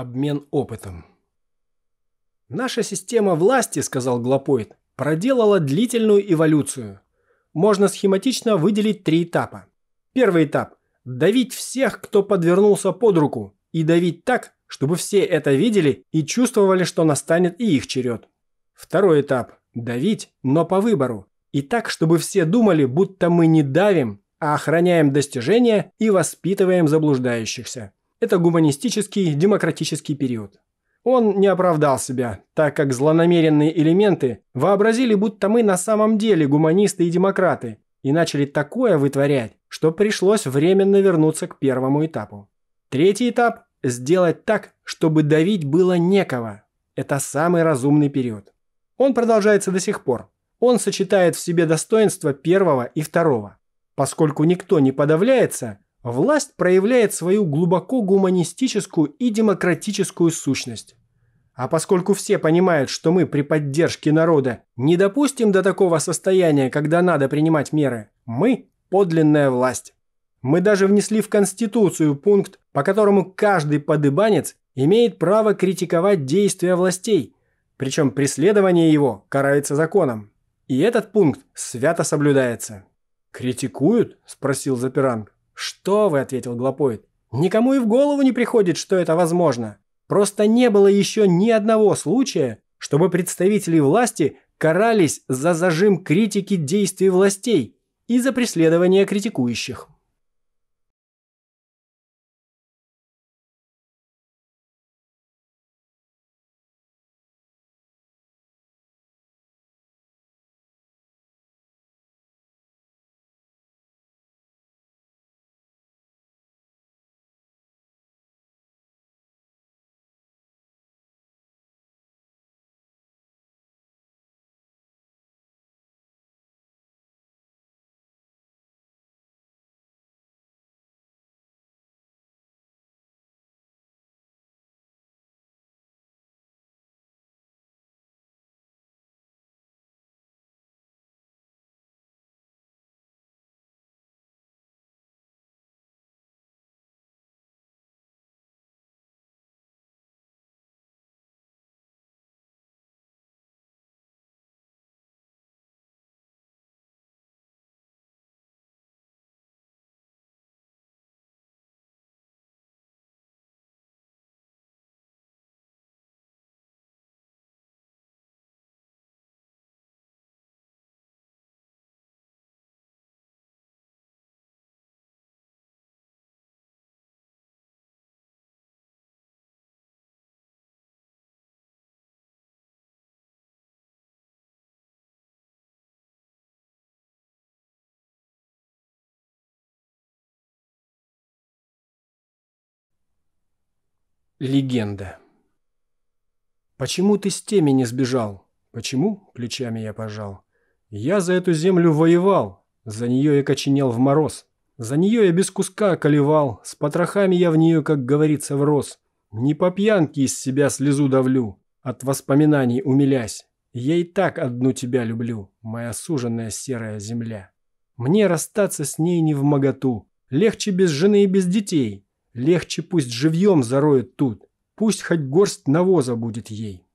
Обмен опытом. «Наша система власти, — сказал Глопоид, — проделала длительную эволюцию. Можно схематично выделить три этапа. Первый этап – давить всех, кто подвернулся под руку, и давить так, чтобы все это видели и чувствовали, что настанет и их черед. Второй этап – давить, но по выбору, и так, чтобы все думали, будто мы не давим, а охраняем достижения и воспитываем заблуждающихся это гуманистический демократический период. Он не оправдал себя, так как злонамеренные элементы вообразили, будто мы на самом деле гуманисты и демократы, и начали такое вытворять, что пришлось временно вернуться к первому этапу. Третий этап – сделать так, чтобы давить было некого. Это самый разумный период. Он продолжается до сих пор. Он сочетает в себе достоинства первого и второго. Поскольку никто не подавляется, власть проявляет свою глубоко гуманистическую и демократическую сущность. А поскольку все понимают, что мы при поддержке народа не допустим до такого состояния, когда надо принимать меры, мы – подлинная власть. Мы даже внесли в Конституцию пункт, по которому каждый подыбанец имеет право критиковать действия властей, причем преследование его карается законом. И этот пункт свято соблюдается. «Критикуют?» – спросил Запиранг. «Что вы?» – ответил Глопоид. «Никому и в голову не приходит, что это возможно. Просто не было еще ни одного случая, чтобы представители власти карались за зажим критики действий властей и за преследование критикующих». Легенда. «Почему ты с теми не сбежал?» «Почему?» – плечами я пожал. «Я за эту землю воевал. За нее я коченел в мороз. За нее я без куска колевал. С потрохами я в нее, как говорится, врос. Не по пьянке из себя слезу давлю, от воспоминаний умилясь. Я и так одну тебя люблю, моя суженная серая земля. Мне расстаться с ней не в моготу. Легче без жены и без детей. Легче пусть живьем зароет тут, пусть хоть горсть навоза будет ей.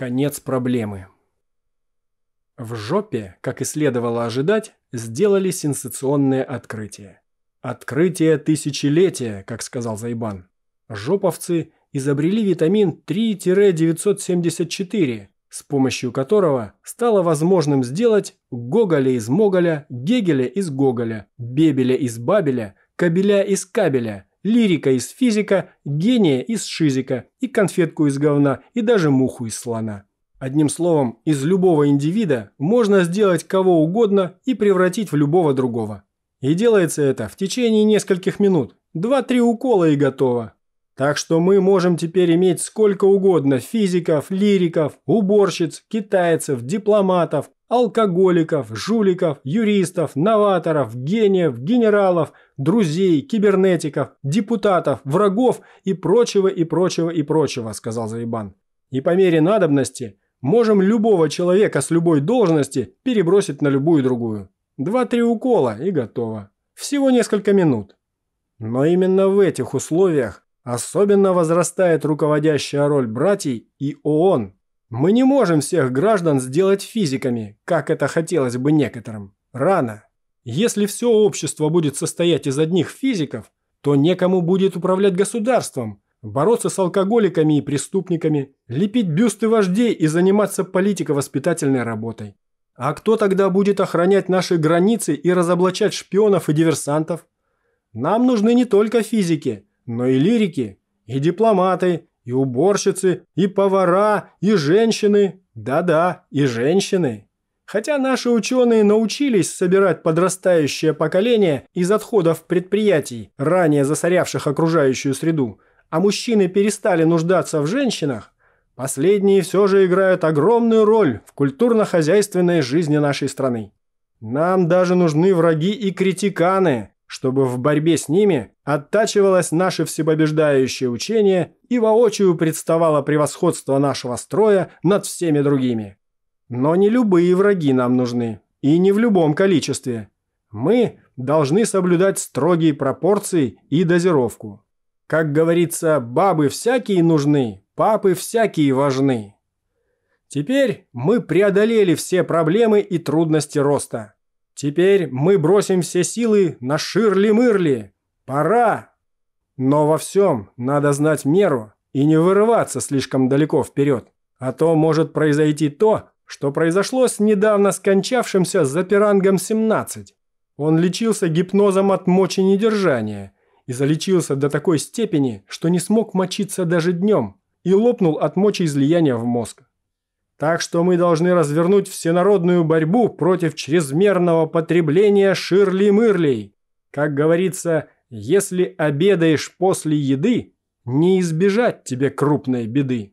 Конец проблемы. В жопе, как и следовало ожидать, сделали сенсационное открытие. Открытие тысячелетия, как сказал Зайбан. Жоповцы изобрели витамин 3-974, с помощью которого стало возможным сделать Гоголя из Моголя, Гегеля из Гоголя, Бебеля из Бабеля, Кабеля из Кабеля – лирика из физика, гения из шизика, и конфетку из говна, и даже муху из слона. Одним словом, из любого индивида можно сделать кого угодно и превратить в любого другого. И делается это в течение нескольких минут. Два-три укола и готово. Так что мы можем теперь иметь сколько угодно физиков, лириков, уборщиц, китайцев, дипломатов, алкоголиков, жуликов, юристов, новаторов, гениев, генералов, друзей, кибернетиков, депутатов, врагов и прочего, и прочего, и прочего», – сказал Заебан. «И по мере надобности можем любого человека с любой должности перебросить на любую другую. Два-три укола и готово. Всего несколько минут». Но именно в этих условиях особенно возрастает руководящая роль братьей и ООН мы не можем всех граждан сделать физиками, как это хотелось бы некоторым. Рано. Если все общество будет состоять из одних физиков, то некому будет управлять государством, бороться с алкоголиками и преступниками, лепить бюсты вождей и заниматься политико-воспитательной работой. А кто тогда будет охранять наши границы и разоблачать шпионов и диверсантов? Нам нужны не только физики, но и лирики, и дипломаты, и уборщицы, и повара, и женщины. Да-да, и женщины. Хотя наши ученые научились собирать подрастающее поколение из отходов предприятий, ранее засорявших окружающую среду, а мужчины перестали нуждаться в женщинах, последние все же играют огромную роль в культурно-хозяйственной жизни нашей страны. Нам даже нужны враги и критиканы, чтобы в борьбе с ними оттачивалось наше всепобеждающее учение и воочию представало превосходство нашего строя над всеми другими. Но не любые враги нам нужны, и не в любом количестве. Мы должны соблюдать строгие пропорции и дозировку. Как говорится, бабы всякие нужны, папы всякие важны. Теперь мы преодолели все проблемы и трудности роста. Теперь мы бросим все силы на Ширли-Мырли. Пора! Но во всем надо знать меру и не вырываться слишком далеко вперед. А то может произойти то, что произошло с недавно скончавшимся Запирангом 17. Он лечился гипнозом от мочи недержания и залечился до такой степени, что не смог мочиться даже днем и лопнул от мочи излияния в мозг. Так что мы должны развернуть всенародную борьбу против чрезмерного потребления ширли-мырлей. Как говорится, если обедаешь после еды, не избежать тебе крупной беды.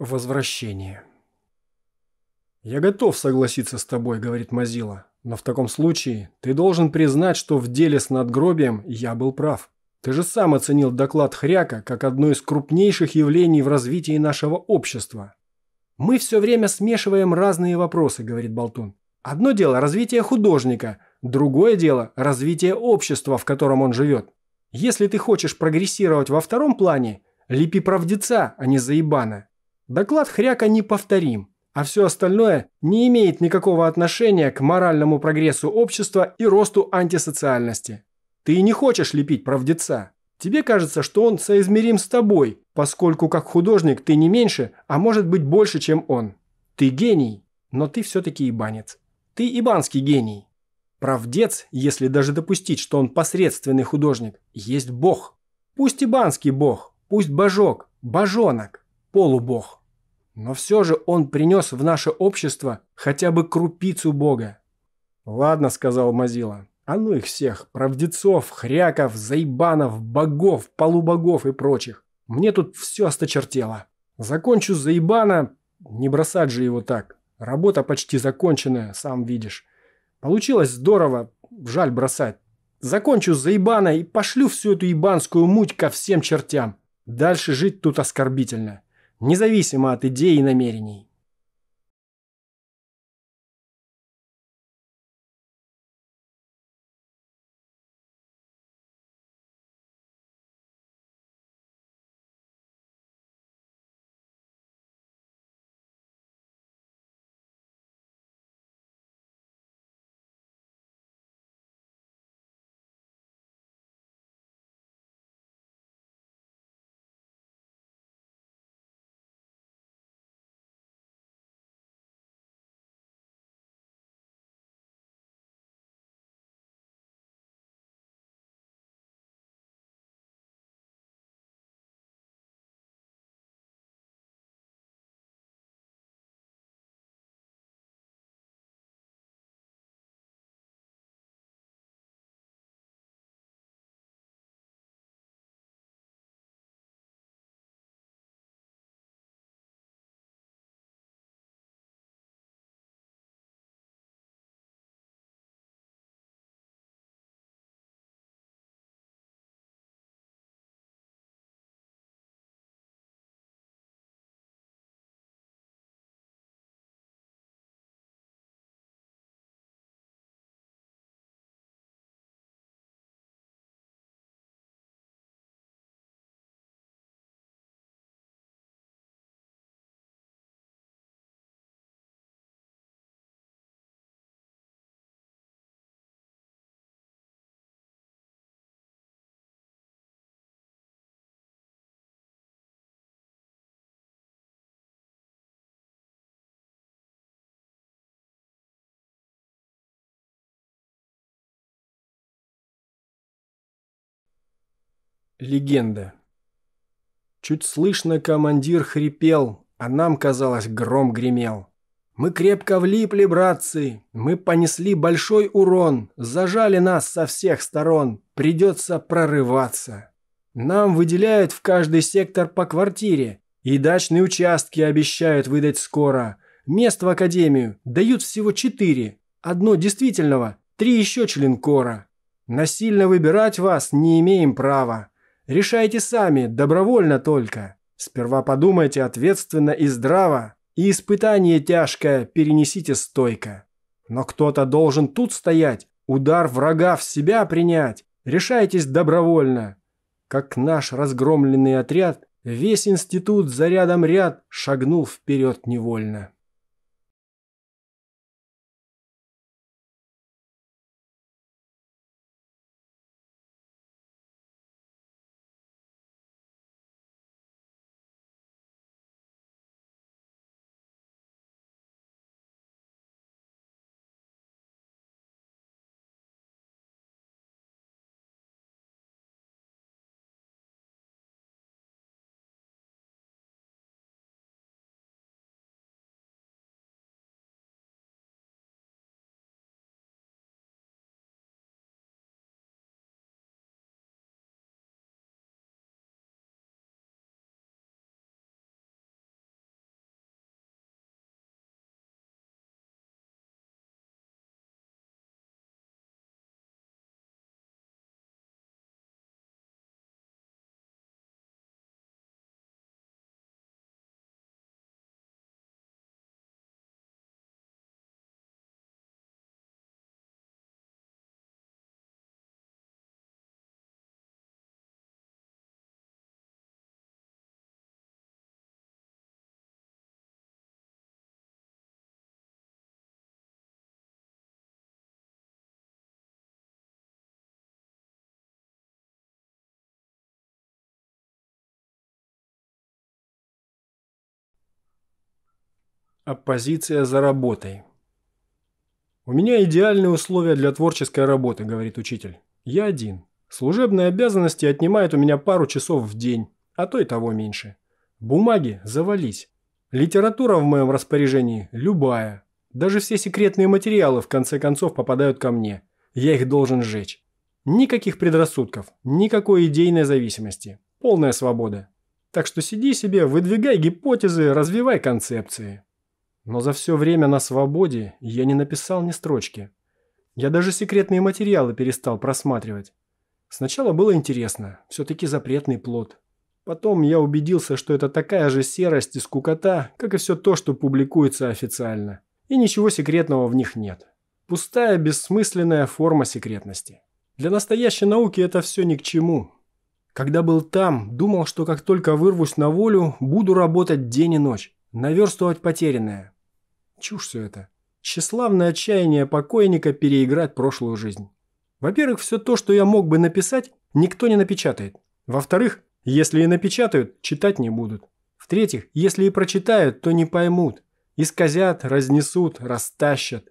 Возвращение. «Я готов согласиться с тобой», — говорит Мазила. «Но в таком случае ты должен признать, что в деле с надгробием я был прав. Ты же сам оценил доклад Хряка как одно из крупнейших явлений в развитии нашего общества». «Мы все время смешиваем разные вопросы», — говорит Болтун. «Одно дело – развитие художника, другое дело – развитие общества, в котором он живет. Если ты хочешь прогрессировать во втором плане, лепи правдеца, а не заебана. Доклад Хряка неповторим, а все остальное не имеет никакого отношения к моральному прогрессу общества и росту антисоциальности. Ты не хочешь лепить правдеца. Тебе кажется, что он соизмерим с тобой, поскольку как художник ты не меньше, а может быть больше, чем он. Ты гений, но ты все-таки ибанец. Ты ибанский гений. Правдец, если даже допустить, что он посредственный художник, есть бог. Пусть ибанский бог, пусть божок, божонок, полубог но все же он принес в наше общество хотя бы крупицу Бога. «Ладно», — сказал Мазила, — «а ну их всех, правдецов, хряков, заебанов, богов, полубогов и прочих. Мне тут все осточертело. Закончу заебана, не бросать же его так. Работа почти законченная, сам видишь. Получилось здорово, жаль бросать. Закончу заебана и пошлю всю эту ебанскую муть ко всем чертям. Дальше жить тут оскорбительно» независимо от идей и намерений. Легенда. Чуть слышно командир хрипел, а нам, казалось, гром гремел. Мы крепко влипли, братцы, мы понесли большой урон, зажали нас со всех сторон, придется прорываться. Нам выделяют в каждый сектор по квартире, и дачные участки обещают выдать скоро. Мест в академию дают всего четыре, одно действительного, три еще членкора. Насильно выбирать вас не имеем права. Решайте сами, добровольно только. Сперва подумайте ответственно и здраво, и испытание тяжкое перенесите стойко. Но кто-то должен тут стоять, удар врага в себя принять. Решайтесь добровольно. Как наш разгромленный отряд, весь институт за рядом ряд шагнул вперед невольно. Оппозиция а за работой. «У меня идеальные условия для творческой работы», – говорит учитель. «Я один. Служебные обязанности отнимают у меня пару часов в день, а то и того меньше. Бумаги завались. Литература в моем распоряжении любая. Даже все секретные материалы в конце концов попадают ко мне. Я их должен сжечь. Никаких предрассудков, никакой идейной зависимости. Полная свобода. Так что сиди себе, выдвигай гипотезы, развивай концепции. Но за все время на свободе я не написал ни строчки. Я даже секретные материалы перестал просматривать. Сначала было интересно, все-таки запретный плод. Потом я убедился, что это такая же серость и скукота, как и все то, что публикуется официально. И ничего секретного в них нет. Пустая, бессмысленная форма секретности. Для настоящей науки это все ни к чему. Когда был там, думал, что как только вырвусь на волю, буду работать день и ночь наверстывать потерянное. Чушь все это. Тщеславное отчаяние покойника переиграть прошлую жизнь. Во-первых, все то, что я мог бы написать, никто не напечатает. Во-вторых, если и напечатают, читать не будут. В-третьих, если и прочитают, то не поймут. Исказят, разнесут, растащат.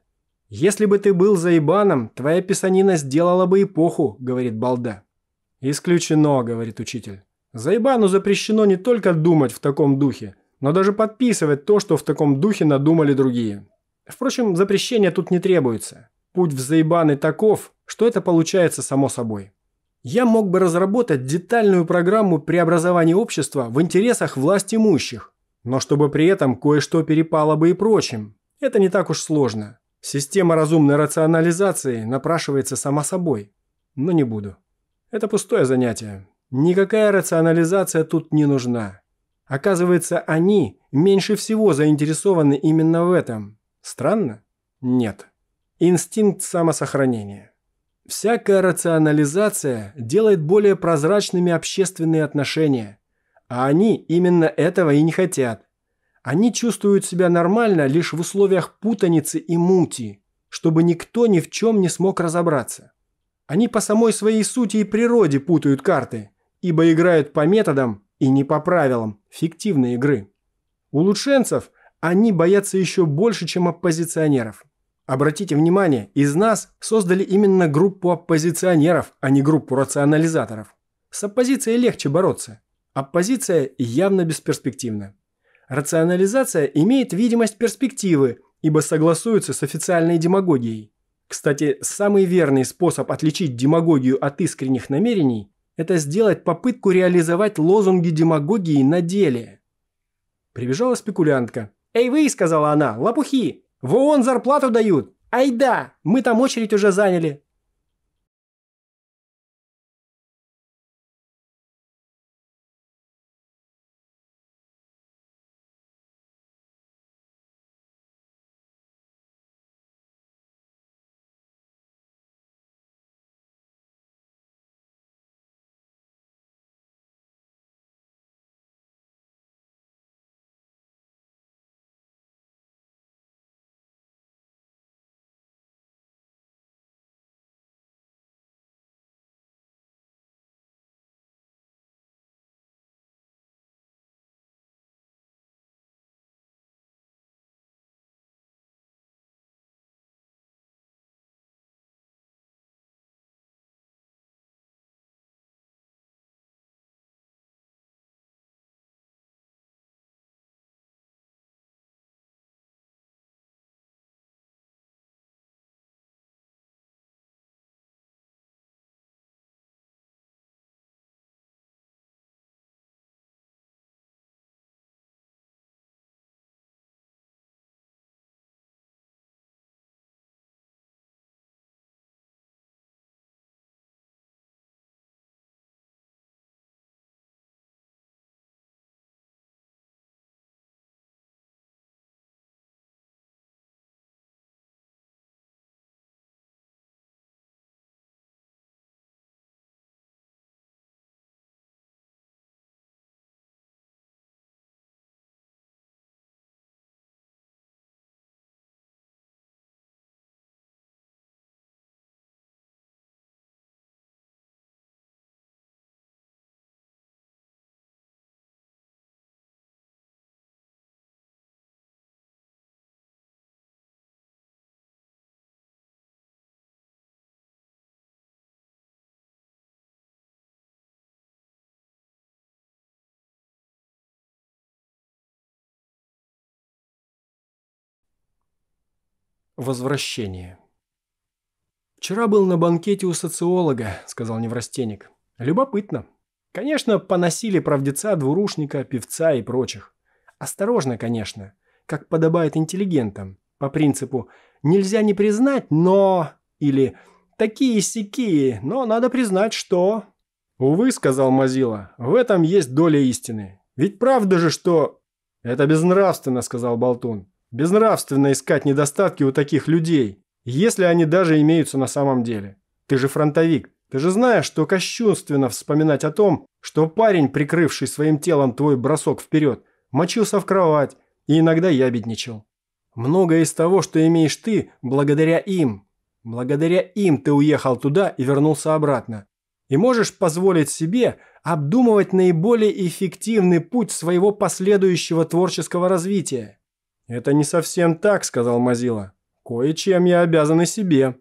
«Если бы ты был заебаном, твоя писанина сделала бы эпоху», — говорит Балда. «Исключено», — говорит учитель. «Заебану запрещено не только думать в таком духе, но даже подписывать то, что в таком духе надумали другие. Впрочем, запрещения тут не требуется. Путь в заебаны таков, что это получается само собой. Я мог бы разработать детальную программу преобразования общества в интересах власть имущих, но чтобы при этом кое-что перепало бы и прочим. Это не так уж сложно. Система разумной рационализации напрашивается сама собой. Но не буду. Это пустое занятие. Никакая рационализация тут не нужна. Оказывается, они меньше всего заинтересованы именно в этом. Странно? Нет. Инстинкт самосохранения. Всякая рационализация делает более прозрачными общественные отношения. А они именно этого и не хотят. Они чувствуют себя нормально лишь в условиях путаницы и мути, чтобы никто ни в чем не смог разобраться. Они по самой своей сути и природе путают карты, ибо играют по методам и не по правилам, фиктивной игры. Улучшенцев они боятся еще больше, чем оппозиционеров. Обратите внимание, из нас создали именно группу оппозиционеров, а не группу рационализаторов. С оппозицией легче бороться. Оппозиция явно бесперспективна. Рационализация имеет видимость перспективы, ибо согласуется с официальной демагогией. Кстати, самый верный способ отличить демагогию от искренних намерений это сделать попытку реализовать лозунги демагогии на деле. Прибежала спекулянтка. «Эй вы!» – сказала она. «Лопухи! Вон зарплату дают! Айда! Мы там очередь уже заняли! Возвращение. «Вчера был на банкете у социолога», – сказал неврастенник. «Любопытно. Конечно, поносили правдеца, двурушника, певца и прочих. Осторожно, конечно, как подобает интеллигентам, по принципу «нельзя не признать, но…» или «такие-сякие, но надо признать, что…» «Увы», – сказал Мазила, – «в этом есть доля истины. Ведь правда же, что…» «Это безнравственно», – сказал Болтун. Безнравственно искать недостатки у таких людей, если они даже имеются на самом деле. Ты же фронтовик. Ты же знаешь, что кощунственно вспоминать о том, что парень, прикрывший своим телом твой бросок вперед, мочился в кровать и иногда ябедничал. Многое из того, что имеешь ты, благодаря им. Благодаря им ты уехал туда и вернулся обратно. И можешь позволить себе обдумывать наиболее эффективный путь своего последующего творческого развития. «Это не совсем так», — сказал Мазила. «Кое-чем я обязан и себе».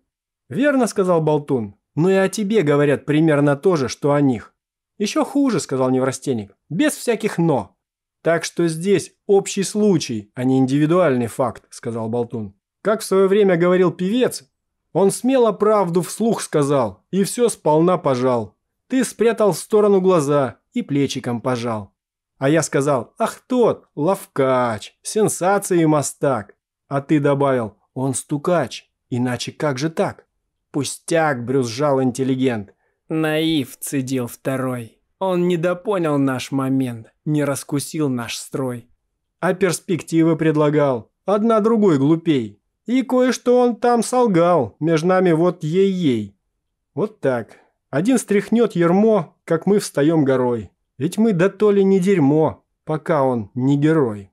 «Верно», — сказал Болтун. «Но и о тебе говорят примерно то же, что о них». «Еще хуже», — сказал неврастенник. «Без всяких «но». «Так что здесь общий случай, а не индивидуальный факт», — сказал Болтун. «Как в свое время говорил певец, он смело правду вслух сказал и все сполна пожал. Ты спрятал в сторону глаза и плечиком пожал». А я сказал, ах тот, ловкач, сенсации мастак. А ты добавил, он стукач, иначе как же так? Пустяк, брюзжал интеллигент. Наив, цедил второй. Он недопонял наш момент, не раскусил наш строй. А перспективы предлагал, одна другой глупей. И кое-что он там солгал, между нами вот ей-ей. Вот так. Один стряхнет ермо, как мы встаем горой. Ведь мы да то ли не дерьмо, пока он не герой.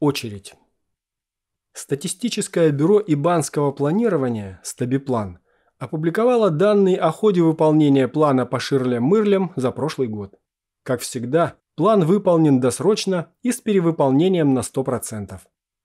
Очередь. Статистическое бюро Ибанского планирования «Стабиплан» опубликовало данные о ходе выполнения плана по Ширлям-Мырлям за прошлый год. Как всегда, план выполнен досрочно и с перевыполнением на 100%.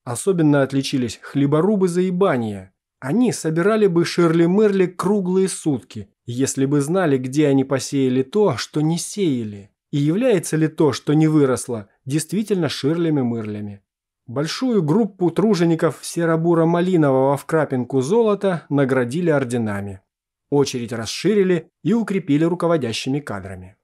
Особенно отличились хлеборубы заебания. Они собирали бы Ширли-Мырли круглые сутки, если бы знали, где они посеяли то, что не сеяли, и является ли то, что не выросло, действительно Ширлями-Мырлями. Большую группу тружеников серобуро-малинового в крапинку золота наградили орденами. Очередь расширили и укрепили руководящими кадрами.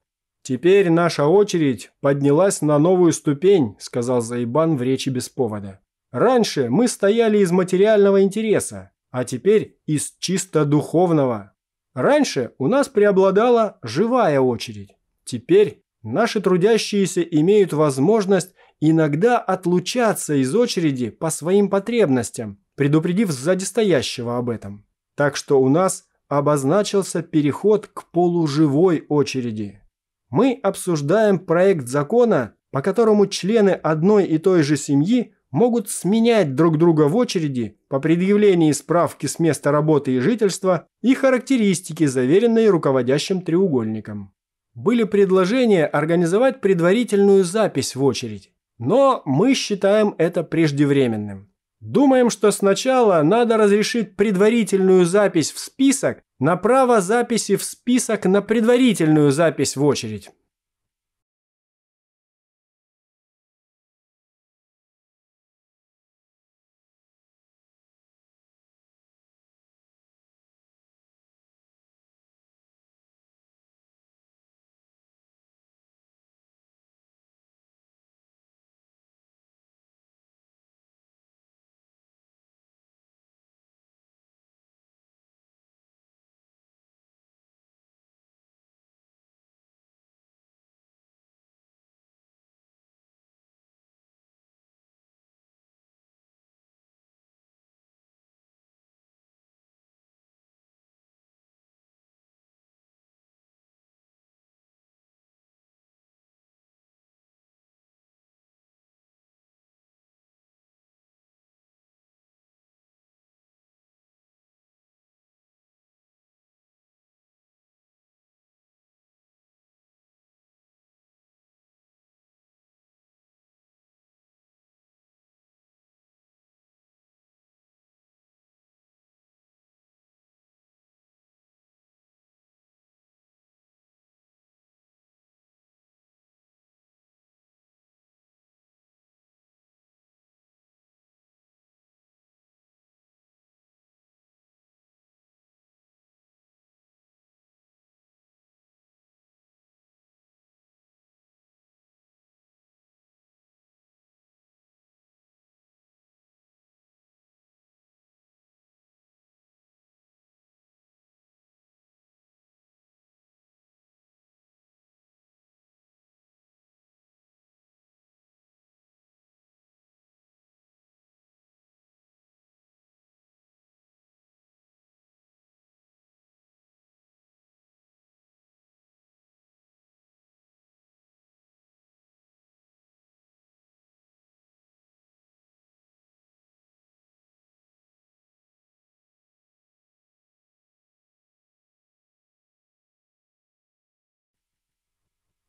«Теперь наша очередь поднялась на новую ступень», – сказал Зайбан в речи без повода. «Раньше мы стояли из материального интереса, а теперь из чисто духовного. Раньше у нас преобладала живая очередь. Теперь наши трудящиеся имеют возможность иногда отлучаться из очереди по своим потребностям, предупредив сзади стоящего об этом. Так что у нас обозначился переход к полуживой очереди. Мы обсуждаем проект закона, по которому члены одной и той же семьи могут сменять друг друга в очереди по предъявлении справки с места работы и жительства и характеристики, заверенные руководящим треугольником. Были предложения организовать предварительную запись в очередь. Но мы считаем это преждевременным. Думаем, что сначала надо разрешить предварительную запись в список на право записи в список на предварительную запись в очередь.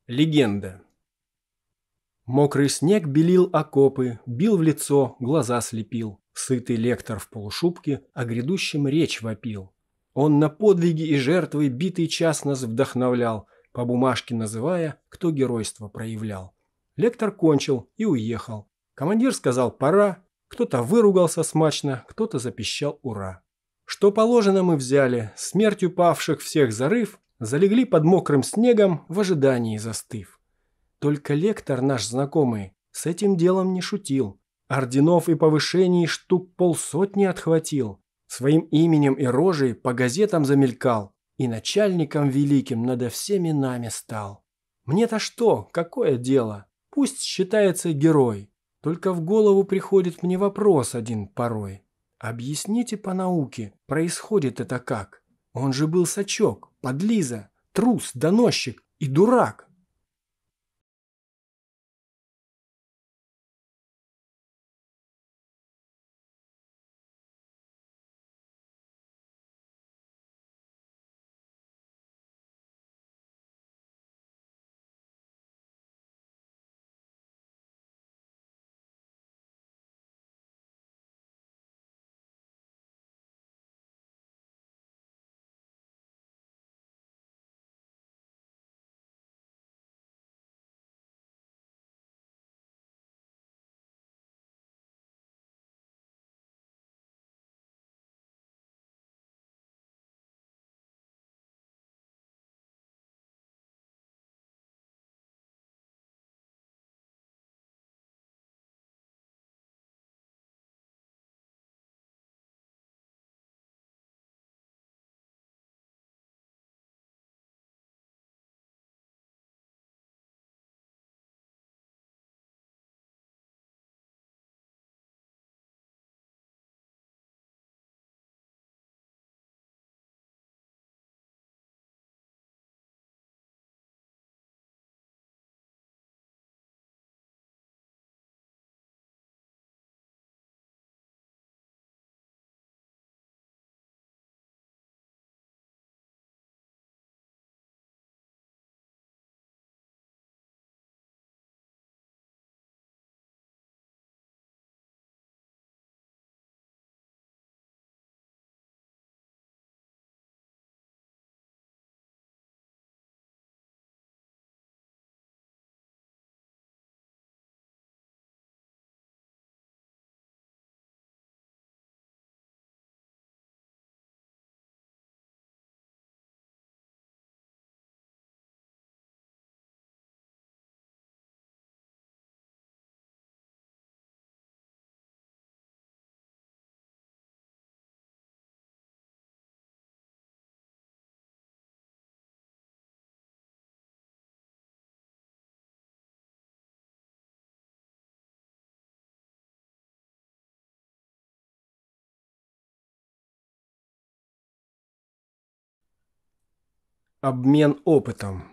Легенда. Мокрый снег белил окопы, бил в лицо, глаза слепил. Сытый лектор в полушубке о грядущем речь вопил. Он на подвиги и жертвы битый час нас вдохновлял, по бумажке называя, кто геройство проявлял. Лектор кончил и уехал. Командир сказал «пора», кто-то выругался смачно, кто-то запищал «ура». Что положено мы взяли, смертью павших всех зарыв, залегли под мокрым снегом в ожидании застыв. Только лектор наш знакомый с этим делом не шутил. Орденов и повышений штук полсотни отхватил. Своим именем и рожей по газетам замелькал. И начальником великим надо всеми нами стал. Мне-то что, какое дело? Пусть считается герой. Только в голову приходит мне вопрос один порой. Объясните по науке, происходит это как? Он же был сачок, подлиза, трус, доносчик и дурак. Обмен опытом.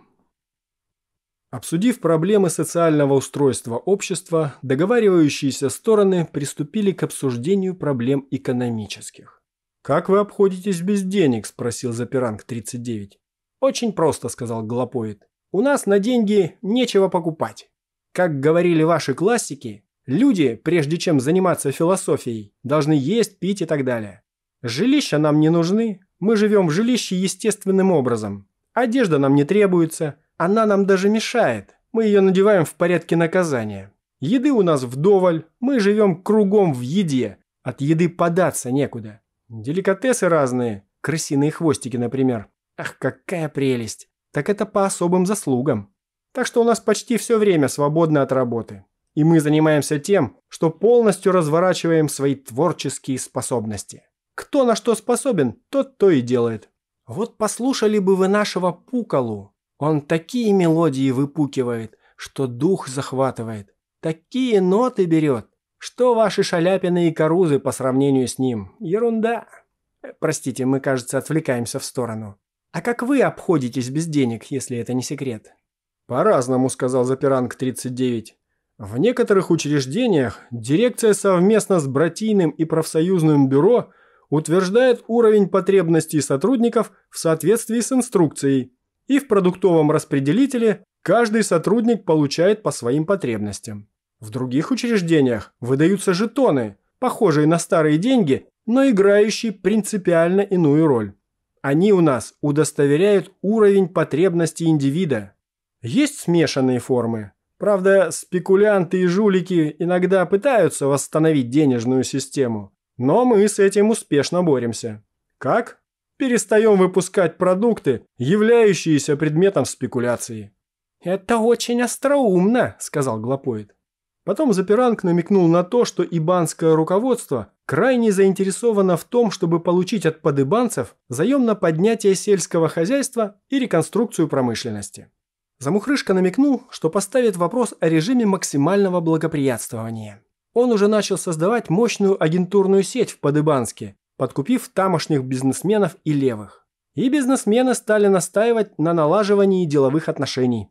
Обсудив проблемы социального устройства общества, договаривающиеся стороны приступили к обсуждению проблем экономических. «Как вы обходитесь без денег?» – спросил Запиранг-39. «Очень просто», – сказал Глопоид. «У нас на деньги нечего покупать. Как говорили ваши классики, люди, прежде чем заниматься философией, должны есть, пить и так далее. Жилища нам не нужны, мы живем в жилище естественным образом, Одежда нам не требуется, она нам даже мешает. Мы ее надеваем в порядке наказания. Еды у нас вдоволь, мы живем кругом в еде. От еды податься некуда. Деликатесы разные, крысиные хвостики, например. Ах, какая прелесть! Так это по особым заслугам. Так что у нас почти все время свободно от работы. И мы занимаемся тем, что полностью разворачиваем свои творческие способности. Кто на что способен, тот то и делает. Вот послушали бы вы нашего пукалу. Он такие мелодии выпукивает, что дух захватывает. Такие ноты берет. Что ваши шаляпины и корузы по сравнению с ним? Ерунда. Э, простите, мы, кажется, отвлекаемся в сторону. А как вы обходитесь без денег, если это не секрет? По-разному, сказал Запиранг 39. В некоторых учреждениях дирекция совместно с братийным и профсоюзным бюро – утверждает уровень потребностей сотрудников в соответствии с инструкцией, и в продуктовом распределителе каждый сотрудник получает по своим потребностям. В других учреждениях выдаются жетоны, похожие на старые деньги, но играющие принципиально иную роль. Они у нас удостоверяют уровень потребностей индивида. Есть смешанные формы. Правда, спекулянты и жулики иногда пытаются восстановить денежную систему, но мы с этим успешно боремся. Как? Перестаем выпускать продукты, являющиеся предметом спекуляции. «Это очень остроумно», – сказал Глопоид. Потом Запиранг намекнул на то, что ибанское руководство крайне заинтересовано в том, чтобы получить от подыбанцев заем на поднятие сельского хозяйства и реконструкцию промышленности. Замухрышка намекнул, что поставит вопрос о режиме максимального благоприятствования. Он уже начал создавать мощную агентурную сеть в Подыбанске, подкупив тамошних бизнесменов и левых. И бизнесмены стали настаивать на налаживании деловых отношений.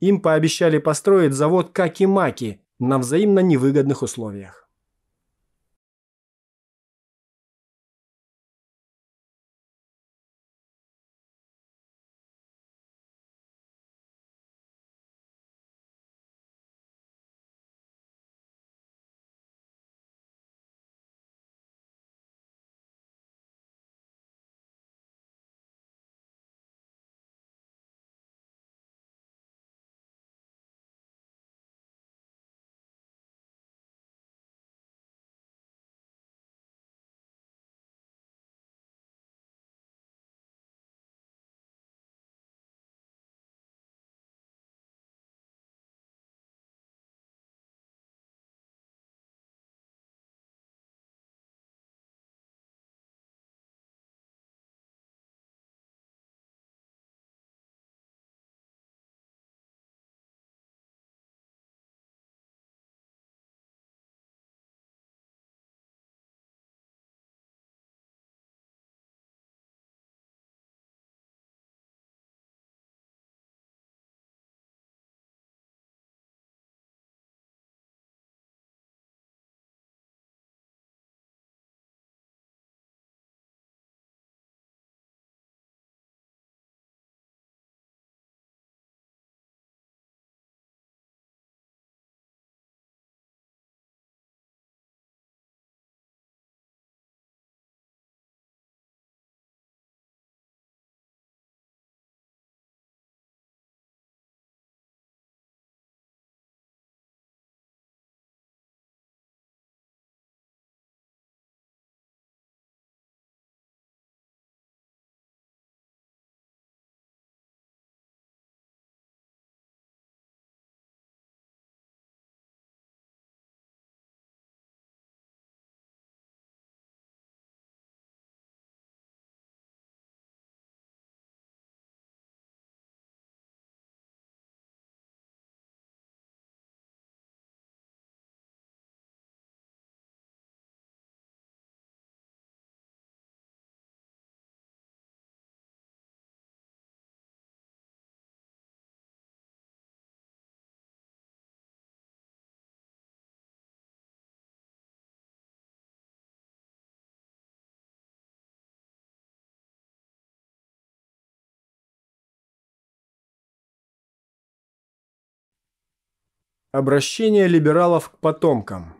Им пообещали построить завод Какимаки на взаимно невыгодных условиях. Обращение либералов к потомкам.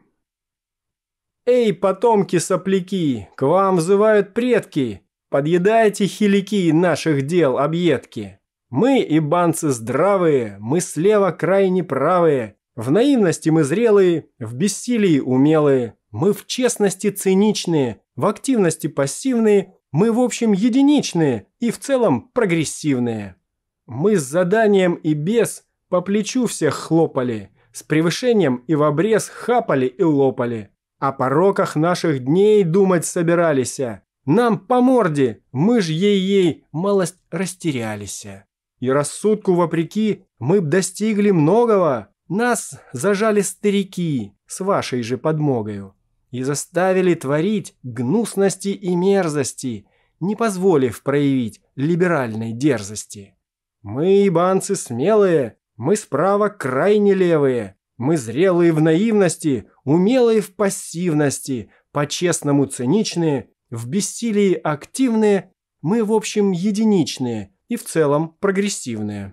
«Эй, потомки-сопляки, к вам взывают предки! Подъедайте хилики наших дел объедки! Мы, и банцы здравые, мы слева крайне правые, в наивности мы зрелые, в бессилии умелые, мы в честности циничные, в активности пассивные, мы в общем единичные и в целом прогрессивные. Мы с заданием и без по плечу всех хлопали – с превышением и в обрез хапали и лопали. О пороках наших дней думать собирались. Нам по морде, мы ж ей-ей малость растерялись. И рассудку вопреки мы б достигли многого. Нас зажали старики с вашей же подмогою и заставили творить гнусности и мерзости, не позволив проявить либеральной дерзости. Мы, ибанцы, смелые, мы справа крайне левые. Мы зрелые в наивности, умелые в пассивности, по-честному циничные, в бессилии активные, мы, в общем, единичные и в целом прогрессивные.